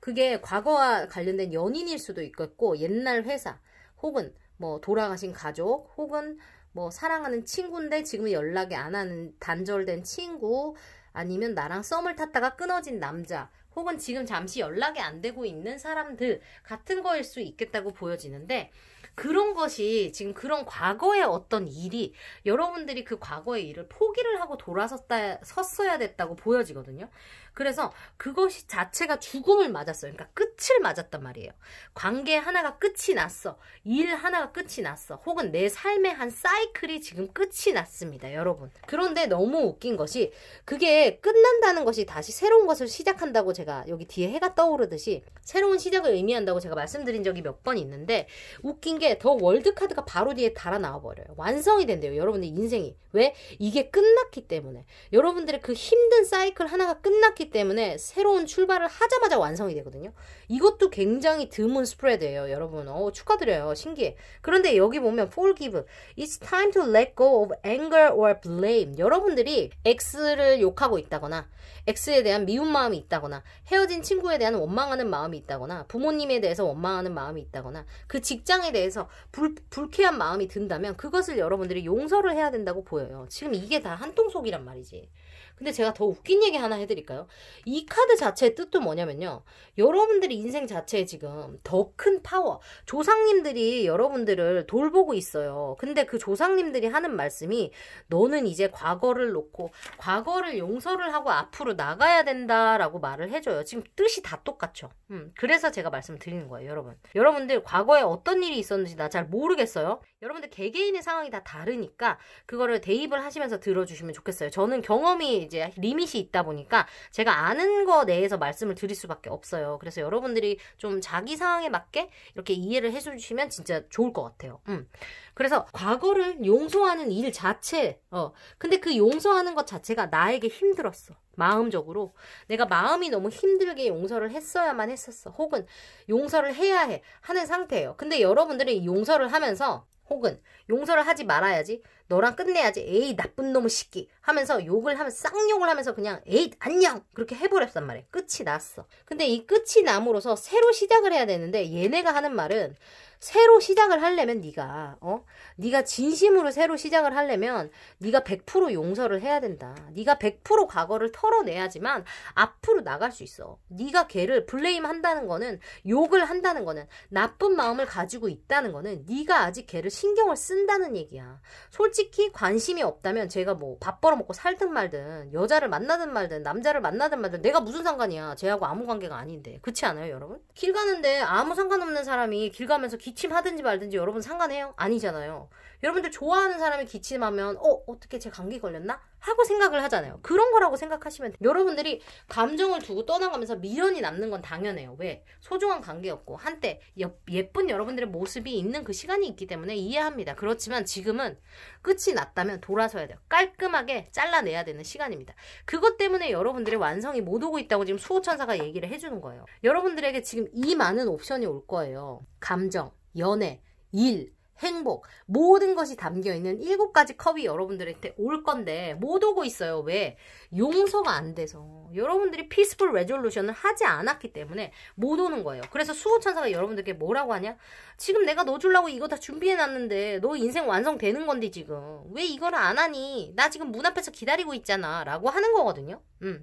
그게 과거와 관련된 연인일 수도 있겠고 옛날 회사 혹은 뭐 돌아가신 가족 혹은 뭐 사랑하는 친구인데 지금 연락이 안 하는 단절된 친구 아니면 나랑 썸을 탔다가 끊어진 남자 혹은 지금 잠시 연락이 안 되고 있는 사람들 같은 거일 수 있겠다고 보여지는데 그런 것이 지금 그런 과거의 어떤 일이 여러분들이 그 과거의 일을 포기를 하고 돌아섰다 섰어야 됐다고 보여지거든요. 그래서 그것이 자체가 죽음을 맞았어요. 그러니까 끝을 맞았단 말이에요. 관계 하나가 끝이 났어. 일 하나가 끝이 났어. 혹은 내 삶의 한 사이클이 지금 끝이 났습니다. 여러분. 그런데 너무 웃긴 것이 그게 끝난다는 것이 다시 새로운 것을 시작한다고 제가 여기 뒤에 해가 떠오르듯이 새로운 시작을 의미한다고 제가 말씀드린 적이 몇 번 있는데 웃긴 게 더 월드카드가 바로 뒤에 달아 나와 버려요. 완성이 된대요. 여러분의 인생이. 왜? 이게 끝났기 때문에. 여러분들의 그 힘든 사이클 하나가 끝났기 했기 때문에 새로운 출발을 하자마자 완성이 되거든요. 이것도 굉장히 드문 스프레드예요. 여러분 어, 축하드려요. 신기해. 그런데 여기 보면 forgive. It's time to let go of anger or blame. 여러분들이 X를 욕하고 있다거나 X에 대한 미운 마음이 있다거나 헤어진 친구에 대한 원망하는 마음이 있다거나 부모님에 대해서 원망하는 마음이 있다거나 그 직장에 대해서 불, 불쾌한 마음이 든다면 그것을 여러분들이 용서를 해야 된다고 보여요. 지금 이게 다 한통속이란 말이지. 근데 제가 더 웃긴 얘기 하나 해드릴까요? 이 카드 자체의 뜻도 뭐냐면요. 여러분들이 인생 자체에 지금 더 큰 파워, 조상님들이 여러분들을 돌보고 있어요. 근데 그 조상님들이 하는 말씀이 너는 이제 과거를 놓고 과거를 용서를 하고 앞으로 나가야 된다라고 말을 해줘요. 지금 뜻이 다 똑같죠. 음, 그래서 제가 말씀드리는 거예요, 여러분. 여러분들 과거에 어떤 일이 있었는지 나 잘 모르겠어요. 여러분들 개개인의 상황이 다 다르니까 그거를 대입을 하시면서 들어주시면 좋겠어요. 저는 경험이 이제 리밋이 있다 보니까 제가 아는 거 내에서 말씀을 드릴 수밖에 없어요. 그래서 여러분들이 좀 자기 상황에 맞게 이렇게 이해를 해주시면 진짜 좋을 것 같아요. 음. 그래서 과거를 용서하는 일 자체, 어. 근데 그 용서하는 것 자체가 나에게 힘들었어. 마음적으로 내가 마음이 너무 힘들게 용서를 했어야만 했었어 혹은 용서를 해야 해 하는 상태예요 근데 여러분들이 용서를 하면서 혹은 용서를 하지 말아야지 너랑 끝내야지 에이 나쁜 놈의 새끼 하면서 욕을 하면 쌍욕을 하면서 그냥 에이 안녕 그렇게 해버렸단 말이야 끝이 났어 근데 이 끝이 남으로서 새로 시작을 해야 되는데 얘네가 하는 말은 새로 시작을 하려면 네가 어? 네가 진심으로 새로 시작을 하려면 네가 100% 용서를 해야 된다. 네가 100% 과거를 털어내야지만 앞으로 나갈 수 있어. 네가 걔를 블레임 한다는 거는 욕을 한다는 거는 나쁜 마음을 가지고 있다는 거는 네가 아직 걔를 신경을 쓴다는 얘기야. 솔직히 관심이 없다면 제가 뭐밥 벌어먹고 살든 말든 여자를 만나든 말든 남자를 만나든 말든 내가 무슨 상관이야. 쟤하고 아무 관계가 아닌데. 그렇지 않아요 여러분? 길 가는데 아무 상관없는 사람이 길 가면서 기침하든지 말든지 여러분 상관해요? 아니잖아요. 여러분들 좋아하는 사람이 기침하면 어 어떻게 제 감기 걸렸나 하고 생각을 하잖아요. 그런 거라고 생각하시면 돼요. 여러분들이 감정을 두고 떠나가면서 미련이 남는 건 당연해요. 왜 소중한 관계였고 한때 예쁜 여러분들의 모습이 있는 그 시간이 있기 때문에 이해합니다. 그렇지만 지금은 끝이 났다면 돌아서야 돼요. 깔끔하게 잘라내야 되는 시간입니다. 그것 때문에 여러분들의 완성이 못 오고 있다고 지금 수호천사가 얘기를 해주는 거예요. 여러분들에게 지금 이 많은 옵션이 올 거예요. 감정, 연애, 일, 행복, 모든 것이 담겨있는 일곱 가지 컵이 여러분들한테 올 건데 못 오고 있어요. 왜? 용서가 안 돼서. 여러분들이 피스풀 레졸루션을 하지 않았기 때문에 못 오는 거예요. 그래서 수호천사가 여러분들께 뭐라고 하냐? 지금 내가 너 주려고 이거 다 준비해놨는데 너 인생 완성되는 건데 지금. 왜 이걸 안 하니? 나 지금 문 앞에서 기다리고 있잖아. 라고 하는 거거든요. 음.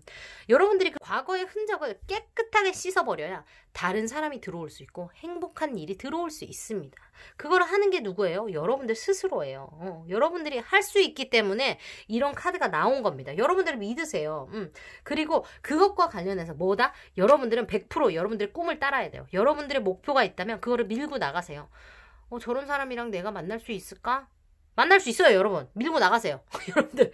여러분들이 그 과거의 흔적을 깨끗하게 씻어버려야 다른 사람이 들어올 수 있고 행복한 일이 들어올 수 있습니다. 그걸 하는 게 누구예요? 여러분들 스스로예요. 어, 여러분들이 할 수 있기 때문에 이런 카드가 나온 겁니다. 여러분들을 믿으세요. 음. 그리고 그것과 관련해서 뭐다? 여러분들은 100% 여러분들의 꿈을 따라야 돼요. 여러분들의 목표가 있다면 그거를 밀고 나가세요. 어, 저런 사람이랑 내가 만날 수 있을까? 만날 수 있어요, 여러분. 밀고 나가세요. *laughs* 여러분들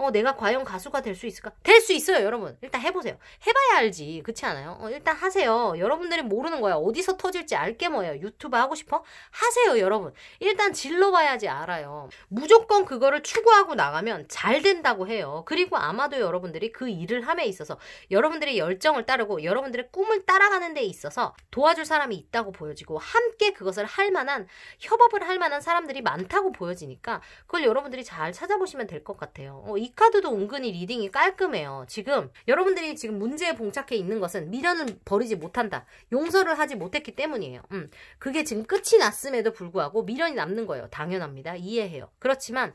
어, 내가 과연 가수가 될 수 있을까? 될 수 있어요, 여러분. 일단 해보세요. 해봐야 알지. 그렇지 않아요? 어, 일단 하세요. 여러분들이 모르는 거야. 어디서 터질지 알게 뭐예요. 유튜브 하고 싶어? 하세요, 여러분. 일단 질러봐야지 알아요. 무조건 그거를 추구하고 나가면 잘 된다고 해요. 그리고 아마도 여러분들이 그 일을 함에 있어서 여러분들의 열정을 따르고 여러분들의 꿈을 따라가는 데 있어서 도와줄 사람이 있다고 보여지고 함께 그것을 할 만한 협업을 할 만한 사람들이 많다고 보여지니까 그걸 여러분들이 잘 찾아보시면 될 것 같아요. 어, 이이 카드도 은근히 리딩이 깔끔해요. 지금 여러분들이 지금 문제에 봉착해 있는 것은 미련은 버리지 못한다. 용서를 하지 못했기 때문이에요. 음, 그게 지금 끝이 났음에도 불구하고 미련이 남는 거예요. 당연합니다. 이해해요. 그렇지만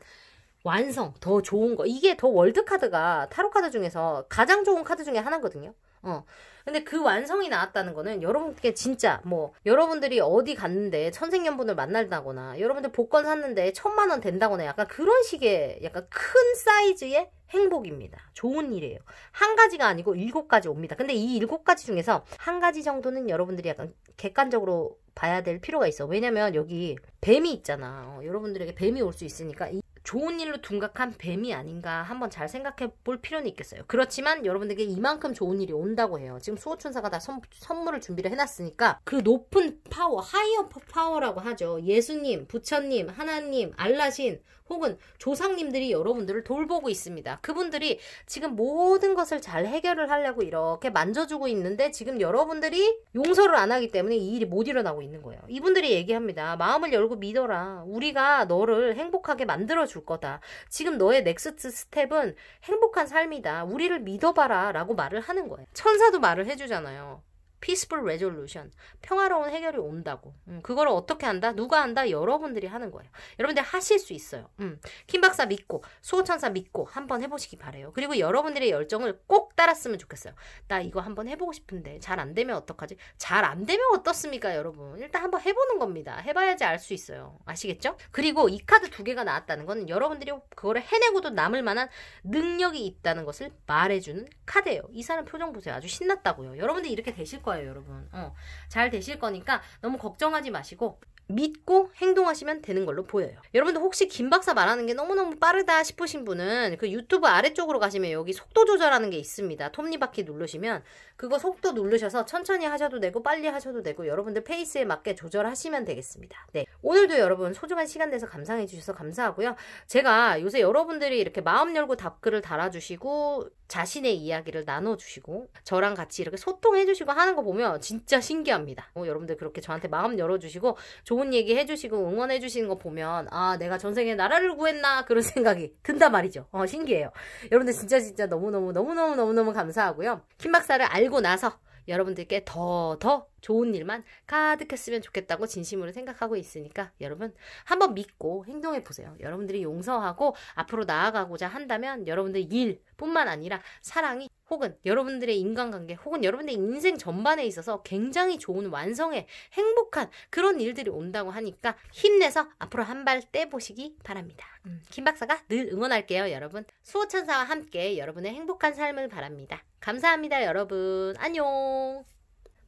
완성, 더 좋은 거. 이게 더 월드카드가 타로카드 중에서 가장 좋은 카드 중에 하나거든요. 어. 근데 그 완성이 나왔다는 거는 여러분께 진짜 뭐 여러분들이 어디 갔는데 천생연분을 만날다거나 여러분들 복권 샀는데 천만 원 된다거나 약간 그런 식의 약간 큰 사이즈의 행복입니다. 좋은 일이에요. 한 가지가 아니고 일곱 가지 옵니다. 근데 이 일곱 가지 중에서 한 가지 정도는 여러분들이 약간 객관적으로 봐야 될 필요가 있어. 왜냐면 여기 뱀이 있잖아. 어, 여러분들에게 뱀이 올 수 있으니까 이 좋은 일로 둔각한 뱀이 아닌가 한번 잘 생각해 볼 필요는 있겠어요. 그렇지만 여러분들에게 이만큼 좋은 일이 온다고 해요. 지금 수호천사가 다 선, 선물을 준비를 해놨으니까 그 높은 파워, 하이어 파워라고 하죠. 예수님, 부처님, 하나님, 알라신, 혹은 조상님들이 여러분들을 돌보고 있습니다. 그분들이 지금 모든 것을 잘 해결을 하려고 이렇게 만져주고 있는데 지금 여러분들이 용서를 안 하기 때문에 이 일이 못 일어나고 있는 거예요. 이분들이 얘기합니다. 마음을 열고 믿어라. 우리가 너를 행복하게 만들어줄 거다. 지금 너의 넥스트 스텝은 행복한 삶이다. 우리를 믿어봐라. 라고 말을 하는 거예요. 천사도 말을 해주잖아요. peaceful resolution 평화로운 해결이 온다고 음, 그걸 어떻게 한다? 누가 한다? 여러분들이 하는 거예요 여러분들 하실 수 있어요 음, 킴박사 믿고 소천사 믿고 한번 해보시기 바래요 그리고 여러분들의 열정을 꼭 따랐으면 좋겠어요 나 이거 한번 해보고 싶은데 잘 안되면 어떡하지? 잘 안되면 어떻습니까 여러분 일단 한번 해보는 겁니다 해봐야지 알 수 있어요 아시겠죠? 그리고 이 카드 두 개가 나왔다는 건 여러분들이 그거를 해내고도 남을 만한 능력이 있다는 것을 말해주는 카드예요 이 사람 표정 보세요 아주 신났다고요 여러분들 이렇게 되실 거예요 거예요, 여러분. 어, 잘 되실 거니까 너무 걱정하지 마시고 믿고 행동하시면 되는 걸로 보여요. 여러분들 혹시 김 박사 말하는 게 너무너무 빠르다 싶으신 분은 그 유튜브 아래쪽으로 가시면 여기 속도 조절하는 게 있습니다. 톱니바퀴 누르시면 그거 속도 누르셔서 천천히 하셔도 되고 빨리 하셔도 되고 여러분들 페이스에 맞게 조절하시면 되겠습니다. 네. 오늘도 여러분 소중한 시간 내서 감상해 주셔서 감사하고요. 제가 요새 여러분들이 이렇게 마음 열고 답글을 달아주시고 자신의 이야기를 나눠주시고 저랑 같이 이렇게 소통해 주시고 하는 거 보면 진짜 신기합니다. 어, 여러분들 그렇게 저한테 마음 열어주시고 좋은 얘기 해주시고 응원해 주시는 거 보면 아 내가 전생에 나라를 구했나 그런 *laughs* 생각이 든다 말이죠. 어 신기해요. 여러분들 진짜 진짜 너무너무 너무너무 너무너무 감사하고요. 킴박사를 알고 나서 여러분들께 더 더 좋은 일만 가득했으면 좋겠다고 진심으로 생각하고 있으니까 여러분 한번 믿고 행동해 보세요. 여러분들이 용서하고 앞으로 나아가고자 한다면 여러분들 일뿐만 아니라 사랑이 혹은 여러분들의 인간관계 혹은 여러분들의 인생 전반에 있어서 굉장히 좋은 완성에 행복한 그런 일들이 온다고 하니까 힘내서 앞으로 한 발 떼보시기 바랍니다. 음, 김 박사가 늘 응원할게요 여러분. 수호천사와 함께 여러분의 행복한 삶을 바랍니다. 감사합니다, 여러분. 안녕!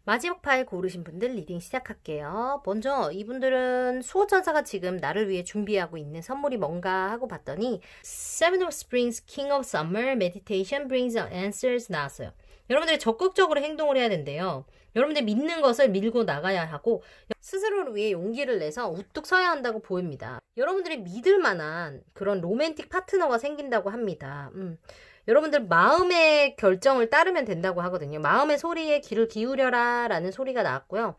마지막 파일 고르신 분들 리딩 시작할게요. 먼저 이분들은 수호천사가 지금 나를 위해 준비하고 있는 선물이 뭔가 하고 봤더니 Seven of Springs, King of Summer, Meditation brings answers 나왔어요. 여러분들이 적극적으로 행동을 해야 된대요. 여러분들 믿는 것을 밀고 나가야 하고 스스로를 위해 용기를 내서 우뚝 서야 한다고 보입니다. 여러분들이 믿을 만한 그런 로맨틱 파트너가 생긴다고 합니다. 음. 여러분들 마음의 결정을 따르면 된다고 하거든요. 마음의 소리에 귀를 기울여라 라는 소리가 나왔고요.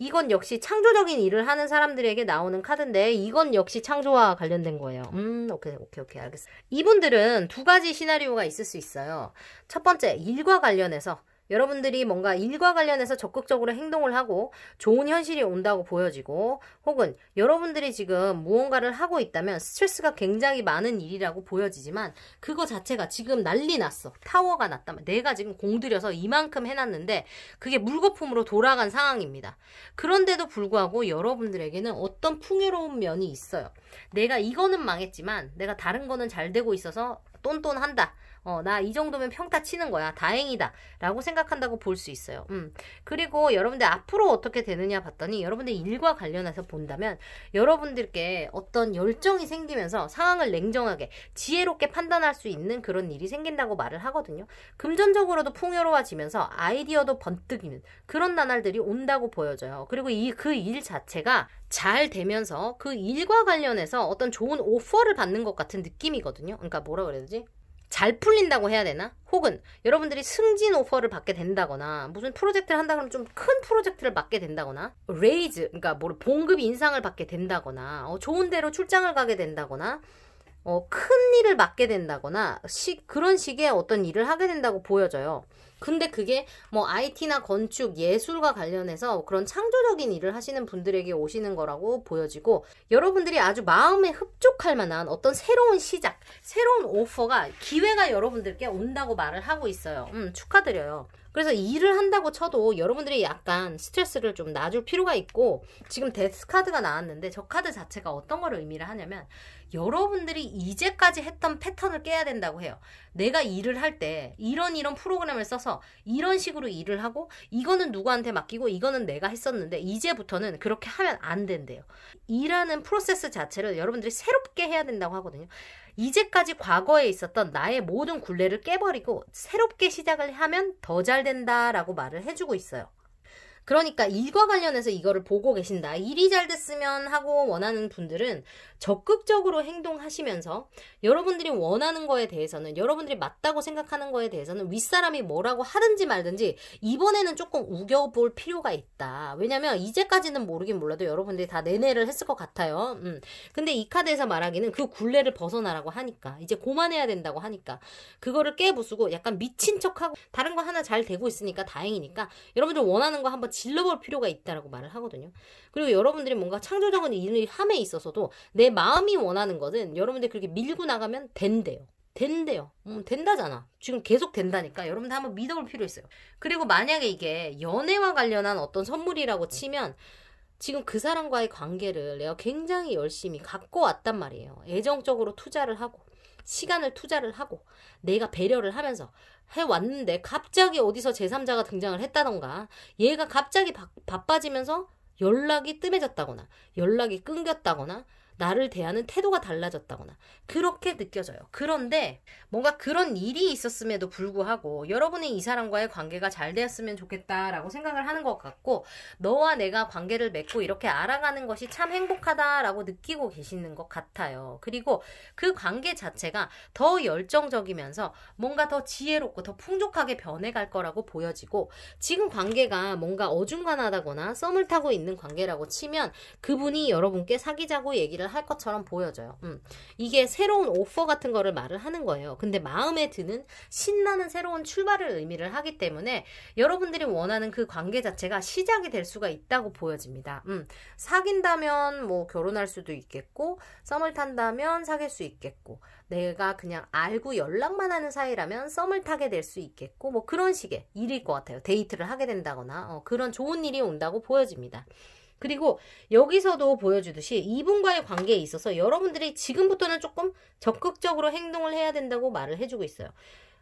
이건 역시 창조적인 일을 하는 사람들에게 나오는 카드인데 이건 역시 창조와 관련된 거예요. 음, 오케이, 오케이, 오케이, 알겠어. 이분들은 두 가지 시나리오가 있을 수 있어요. 첫 번째, 일과 관련해서 여러분들이 뭔가 일과 관련해서 적극적으로 행동을 하고 좋은 현실이 온다고 보여지고 혹은 여러분들이 지금 무언가를 하고 있다면 스트레스가 굉장히 많은 일이라고 보여지지만 그거 자체가 지금 난리 났어. 타워가 났다면 내가 지금 공들여서 이만큼 해놨는데 그게 물거품으로 돌아간 상황입니다. 그런데도 불구하고 여러분들에게는 어떤 풍요로운 면이 있어요. 내가 이거는 망했지만 내가 다른 거는 잘 되고 있어서 똔똔한다. 어, 나 이 정도면 평타 치는 거야. 다행이다. 라고 생각한다고 볼 수 있어요. 음. 그리고 여러분들 앞으로 어떻게 되느냐 봤더니 여러분들 일과 관련해서 본다면 여러분들께 어떤 열정이 생기면서 상황을 냉정하게 지혜롭게 판단할 수 있는 그런 일이 생긴다고 말을 하거든요. 금전적으로도 풍요로워지면서 아이디어도 번뜩이는 그런 나날들이 온다고 보여져요. 그리고 이 그 일 자체가 잘 되면서 그 일과 관련해서 어떤 좋은 오퍼를 받는 것 같은 느낌이거든요. 그러니까 뭐라 그래야 되지? 잘 풀린다고 해야 되나? 혹은 여러분들이 승진 오퍼를 받게 된다거나 무슨 프로젝트를 한다 그러면 좀 큰 프로젝트를 맡게 된다거나 레이즈 그러니까 뭐 봉급 인상을 받게 된다거나 어, 좋은 데로 출장을 가게 된다거나 어, 큰 일을 맡게 된다거나 시, 그런 식의 어떤 일을 하게 된다고 보여져요. 근데 그게 뭐 IT나 건축, 예술과 관련해서 그런 창조적인 일을 하시는 분들에게 오시는 거라고 보여지고 여러분들이 아주 마음에 흡족할 만한 어떤 새로운 시작, 새로운 오퍼가 기회가 여러분들께 온다고 말을 하고 있어요. 음, 축하드려요. 그래서 일을 한다고 쳐도 여러분들이 약간 스트레스를 좀 놔줄 필요가 있고 지금 데스 카드가 나왔는데 저 카드 자체가 어떤 걸 의미를 하냐면 여러분들이 이제까지 했던 패턴을 깨야 된다고 해요. 내가 일을 할 때 이런 이런 프로그램을 써서 이런 식으로 일을 하고 이거는 누구한테 맡기고 이거는 내가 했었는데 이제부터는 그렇게 하면 안 된대요. 일하는 프로세스 자체를 여러분들이 새롭게 해야 된다고 하거든요. 이제까지 과거에 있었던 나의 모든 굴레를 깨버리고 새롭게 시작을 하면 더 잘 된다라고 말을 해주고 있어요. 그러니까 일과 관련해서 이거를 보고 계신다. 일이 잘 됐으면 하고 원하는 분들은 적극적으로 행동하시면서 여러분들이 원하는 거에 대해서는 여러분들이 맞다고 생각하는 거에 대해서는 윗사람이 뭐라고 하든지 말든지 이번에는 조금 우겨볼 필요가 있다. 왜냐면 이제까지는 모르긴 몰라도 여러분들이 다 내내를 했을 것 같아요. 음. 근데 이 카드에서 말하기는 그 굴레를 벗어나라고 하니까 이제 고만해야 된다고 하니까 그거를 깨부수고 약간 미친 척하고 다른 거 하나 잘 되고 있으니까 다행이니까 여러분들 원하는 거 한번 질러볼 필요가 있다라고 말을 하거든요. 그리고 여러분들이 뭔가 창조적인 일을 함에 있어서도 내 마음이 원하는 것은 여러분들이 그렇게 밀고 나가면 된대요. 된대요. 음, 된다잖아. 지금 계속 된다니까 여러분들 한번 믿어볼 필요 있어요. 그리고 만약에 이게 연애와 관련한 어떤 선물이라고 치면 지금 그 사람과의 관계를 내가 굉장히 열심히 갖고 왔단 말이에요. 애정적으로 투자를 하고 시간을 투자를 하고 내가 배려를 하면서 해왔는데 갑자기 어디서 제3자가 등장을 했다던가 얘가 갑자기 바, 바빠지면서 연락이 뜸해졌다거나 연락이 끊겼다거나 나를 대하는 태도가 달라졌다거나 그렇게 느껴져요. 그런데 뭔가 그런 일이 있었음에도 불구하고 여러분이 이 사람과의 관계가 잘 되었으면 좋겠다라고 생각을 하는 것 같고 너와 내가 관계를 맺고 이렇게 알아가는 것이 참 행복하다라고 느끼고 계시는 것 같아요. 그리고 그 관계 자체가 더 열정적이면서 뭔가 더 지혜롭고 더 풍족하게 변해갈 거라고 보여지고 지금 관계가 뭔가 어중간하다거나 썸을 타고 있는 관계라고 치면 그분이 여러분께 사귀자고 얘기를 말을 할 것처럼 보여져요. 음. 이게 새로운 오퍼 같은 거를 말을 하는 거예요. 근데 마음에 드는 신나는 새로운 출발을 의미를 하기 때문에 여러분들이 원하는 그 관계 자체가 시작이 될 수가 있다고 보여집니다. 음. 사귄다면 뭐 결혼할 수도 있겠고 썸을 탄다면 사귈 수 있겠고 내가 그냥 알고 연락만 하는 사이라면 썸을 타게 될 수 있겠고 뭐 그런 식의 일일 것 같아요. 데이트를 하게 된다거나 어, 그런 좋은 일이 온다고 보여집니다. 그리고 여기서도 보여주듯이 이분과의 관계에 있어서 여러분들이 지금부터는 조금 적극적으로 행동을 해야 된다고 말을 해주고 있어요.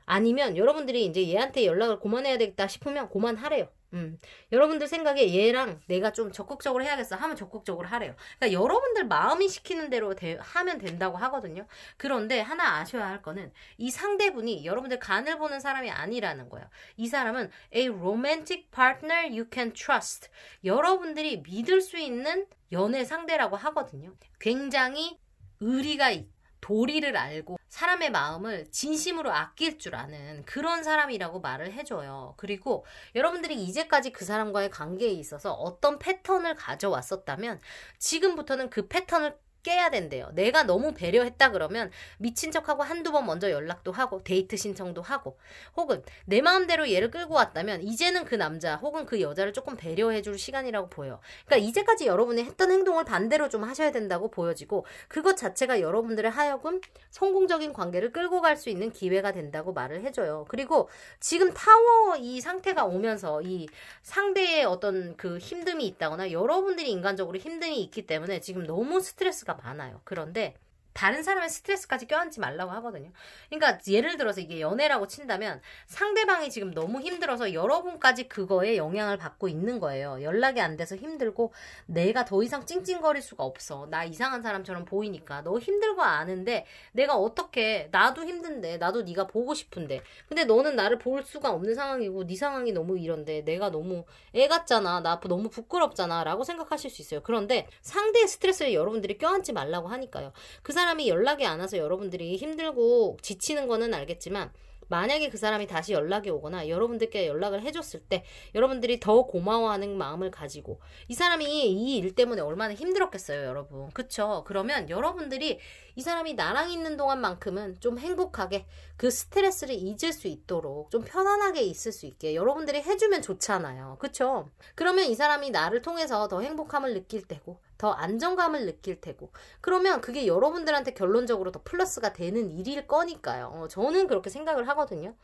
아니면 여러분들이 이제 얘한테 연락을 그만해야 되겠다 싶으면 그만하래요. 음, 여러분들 생각에 얘랑 내가 좀 적극적으로 해야겠어 하면 적극적으로 하래요. 그러니까 여러분들 마음이 시키는 대로 대, 하면 된다고 하거든요. 그런데 하나 아셔야 할 거는 이 상대분이 여러분들 간을 보는 사람이 아니라는 거예요. 이 사람은 a romantic partner you can trust. 여러분들이 믿을 수 있는 연애 상대라고 하거든요. 굉장히 의리가 있고 도리를 알고 사람의 마음을 진심으로 아낄 줄 아는 그런 사람이라고 말을 해줘요. 그리고 여러분들이 이제까지 그 사람과의 관계에 있어서 어떤 패턴을 가져왔었다면 지금부터는 그 패턴을 깨야 된대요. 내가 너무 배려했다 그러면 미친 척하고 한두 번 먼저 연락도 하고 데이트 신청도 하고 혹은 내 마음대로 얘를 끌고 왔다면 이제는 그 남자 혹은 그 여자를 조금 배려해 줄 시간이라고 보여. 그러니까 이제까지 여러분이 했던 행동을 반대로 좀 하셔야 된다고 보여지고 그것 자체가 여러분들의 하여금 성공적인 관계를 끌고 갈 수 있는 기회가 된다고 말을 해줘요. 그리고 지금 타워 이 상태가 오면서 이 상대의 어떤 그 힘듦이 있다거나 여러분들이 인간적으로 힘듦이 있기 때문에 지금 너무 스트레스가 많아요. 그런데 다른 사람의 스트레스까지 껴안지 말라고 하거든요. 그러니까 예를 들어서 이게 연애라고 친다면 상대방이 지금 너무 힘들어서 여러분까지 그거에 영향을 받고 있는 거예요. 연락이 안 돼서 힘들고 내가 더 이상 찡찡거릴 수가 없어. 나 이상한 사람처럼 보이니까 너 힘들고 아는데 내가 어떻게 나도 힘든데 나도 네가 보고 싶은데 근데 너는 나를 볼 수가 없는 상황이고 네 상황이 너무 이런데 내가 너무 애 같잖아. 나 너무 부끄럽잖아. 라고 생각하실 수 있어요. 그런데 상대의 스트레스를 여러분들이 껴안지 말라고 하니까요. 그 사람이 연락이 안 와서 여러분들이 힘들고 지치는 거는 알겠지만 만약에 그 사람이 다시 연락이 오거나 여러분들께 연락을 해줬을 때 여러분들이 더 고마워하는 마음을 가지고 이 사람이 이 일 때문에 얼마나 힘들었겠어요 여러분 그쵸 그러면 여러분들이 이 사람이 나랑 있는 동안만큼은 좀 행복하게 그 스트레스를 잊을 수 있도록 좀 편안하게 있을 수 있게 여러분들이 해주면 좋잖아요 그쵸 그러면 이 사람이 나를 통해서 더 행복함을 느낄 때고 더 안정감을 느낄 테고 그러면 그게 여러분들한테 결론적으로 더 플러스가 되는 일일 거니까요. 어, 저는 그렇게 생각을 하거든요.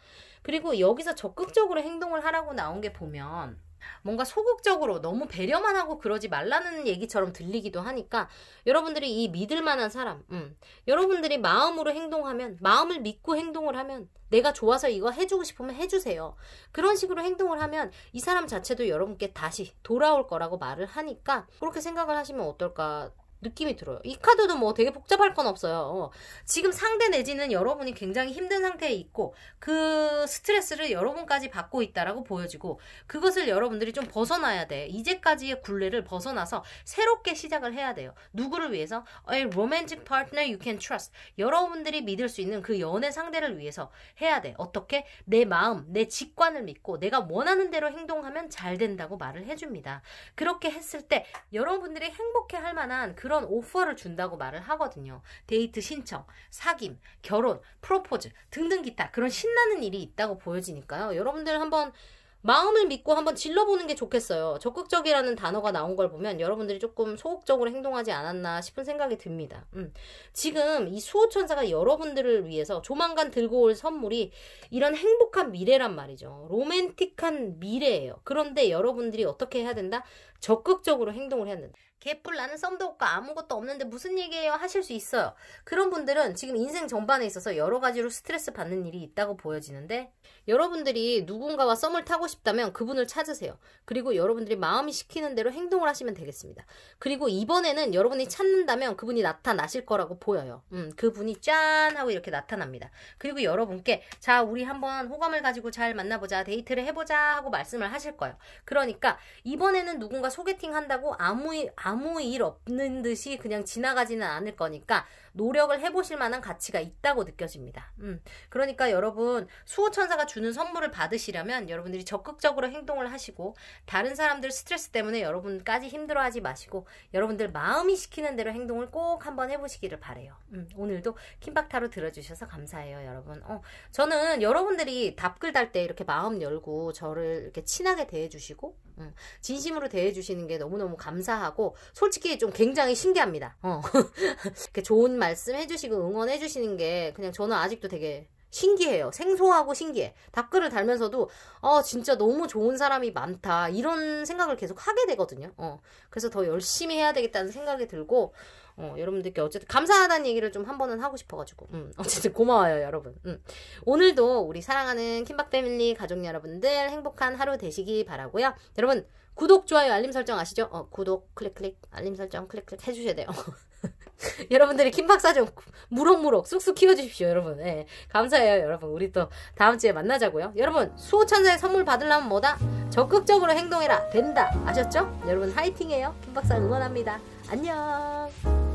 그리고 여기서 적극적으로 행동을 하라고 나온 게 보면 뭔가 소극적으로 너무 배려만 하고 그러지 말라는 얘기처럼 들리기도 하니까 여러분들이 이 믿을 만한 사람, 음, 여러분들이 마음으로 행동하면, 마음을 믿고 행동을 하면 내가 좋아서 이거 해주고 싶으면 해주세요. 그런 식으로 행동을 하면 이 사람 자체도 여러분께 다시 돌아올 거라고 말을 하니까 그렇게 생각을 하시면 어떨까 느낌이 들어요. 이 카드도 뭐 되게 복잡할 건 없어요. 어. 지금 상대 내지는 여러분이 굉장히 힘든 상태에 있고 그 스트레스를 여러분까지 받고 있다라고 보여지고 그것을 여러분들이 좀 벗어나야 돼. 이제까지의 굴레를 벗어나서 새롭게 시작을 해야 돼요. 누구를 위해서? A romantic partner you can trust. 여러분들이 믿을 수 있는 그 연애 상대를 위해서 해야 돼. 어떻게? 내 마음, 내 직관을 믿고 내가 원하는 대로 행동하면 잘 된다고 말을 해줍니다. 그렇게 했을 때 여러분들이 행복해 할 만한 그 그런 오퍼를 준다고 말을 하거든요. 데이트 신청, 사귐, 결혼, 프로포즈 등등 기타 그런 신나는 일이 있다고 보여지니까요. 여러분들 한번 마음을 믿고 한번 질러보는 게 좋겠어요. 적극적이라는 단어가 나온 걸 보면 여러분들이 조금 소극적으로 행동하지 않았나 싶은 생각이 듭니다. 음. 지금 이 수호천사가 여러분들을 위해서 조만간 들고 올 선물이 이런 행복한 미래란 말이죠. 로맨틱한 미래예요. 그런데 여러분들이 어떻게 해야 된다? 적극적으로 행동을 해야 된다. 개뿔 나는 썸도 없고 아무것도 없는데 무슨 얘기예요 하실 수 있어요. 그런 분들은 지금 인생 전반에 있어서 여러 가지로 스트레스 받는 일이 있다고 보여지는데 여러분들이 누군가와 썸을 타고 싶다면 그분을 찾으세요. 그리고 여러분들이 마음이 시키는 대로 행동을 하시면 되겠습니다. 그리고 이번에는 여러분이 찾는다면 그분이 나타나실 거라고 보여요. 음, 그분이 짠 하고 이렇게 나타납니다. 그리고 여러분께 자 우리 한번 호감을 가지고 잘 만나보자 데이트를 해보자 하고 말씀을 하실 거예요. 그러니까 이번에는 누군가 소개팅 한다고 아무 일 아무 일 없는 듯이 그냥 지나가지는 않을 거니까 노력을 해보실 만한 가치가 있다고 느껴집니다. 음, 그러니까 여러분 수호천사가 주는 선물을 받으시려면 여러분들이 적극적으로 행동을 하시고 다른 사람들 스트레스 때문에 여러분까지 힘들어하지 마시고 여러분들 마음이 시키는 대로 행동을 꼭 한번 해보시기를 바래요. 음, 오늘도 킴박타로 들어주셔서 감사해요, 여러분. 어, 저는 여러분들이 답글 달 때 이렇게 마음 열고 저를 이렇게 친하게 대해주시고 음, 진심으로 대해주시는 게 너무너무 감사하고 솔직히 좀 굉장히 신기합니다. 어. *laughs* 이렇게 좋은 말 말씀해 주시고 응원해 주시는 게 그냥 저는 아직도 되게 신기해요. 생소하고 신기해. 댓글을 달면서도 어 진짜 너무 좋은 사람이 많다 이런 생각을 계속 하게 되거든요. 어 그래서 더 열심히 해야 되겠다는 생각이 들고 어 여러분들께 어쨌든 감사하다는 얘기를 좀 한 번은 하고 싶어가지고 음 *laughs* 어쨌든 고마워요 여러분. 음 오늘도 우리 사랑하는 킴박 패밀리 가족 여러분들 행복한 하루 되시기 바라고요. 여러분 구독 좋아요 알림 설정 아시죠? 어 구독 클릭 클릭 알림 설정 클릭 클릭 해주셔야 돼요. *laughs* *laughs* 여러분들이 김박사 좀 무럭무럭 쑥쑥 키워주십시오, 여러분. 예, 감사해요, 여러분. 우리 또 다음 주에 만나자고요. 여러분, 수호천사의 선물 받으려면 뭐다? 적극적으로 행동해라. 된다. 아셨죠? 여러분, 화이팅해요. 김박사 응원합니다. 안녕.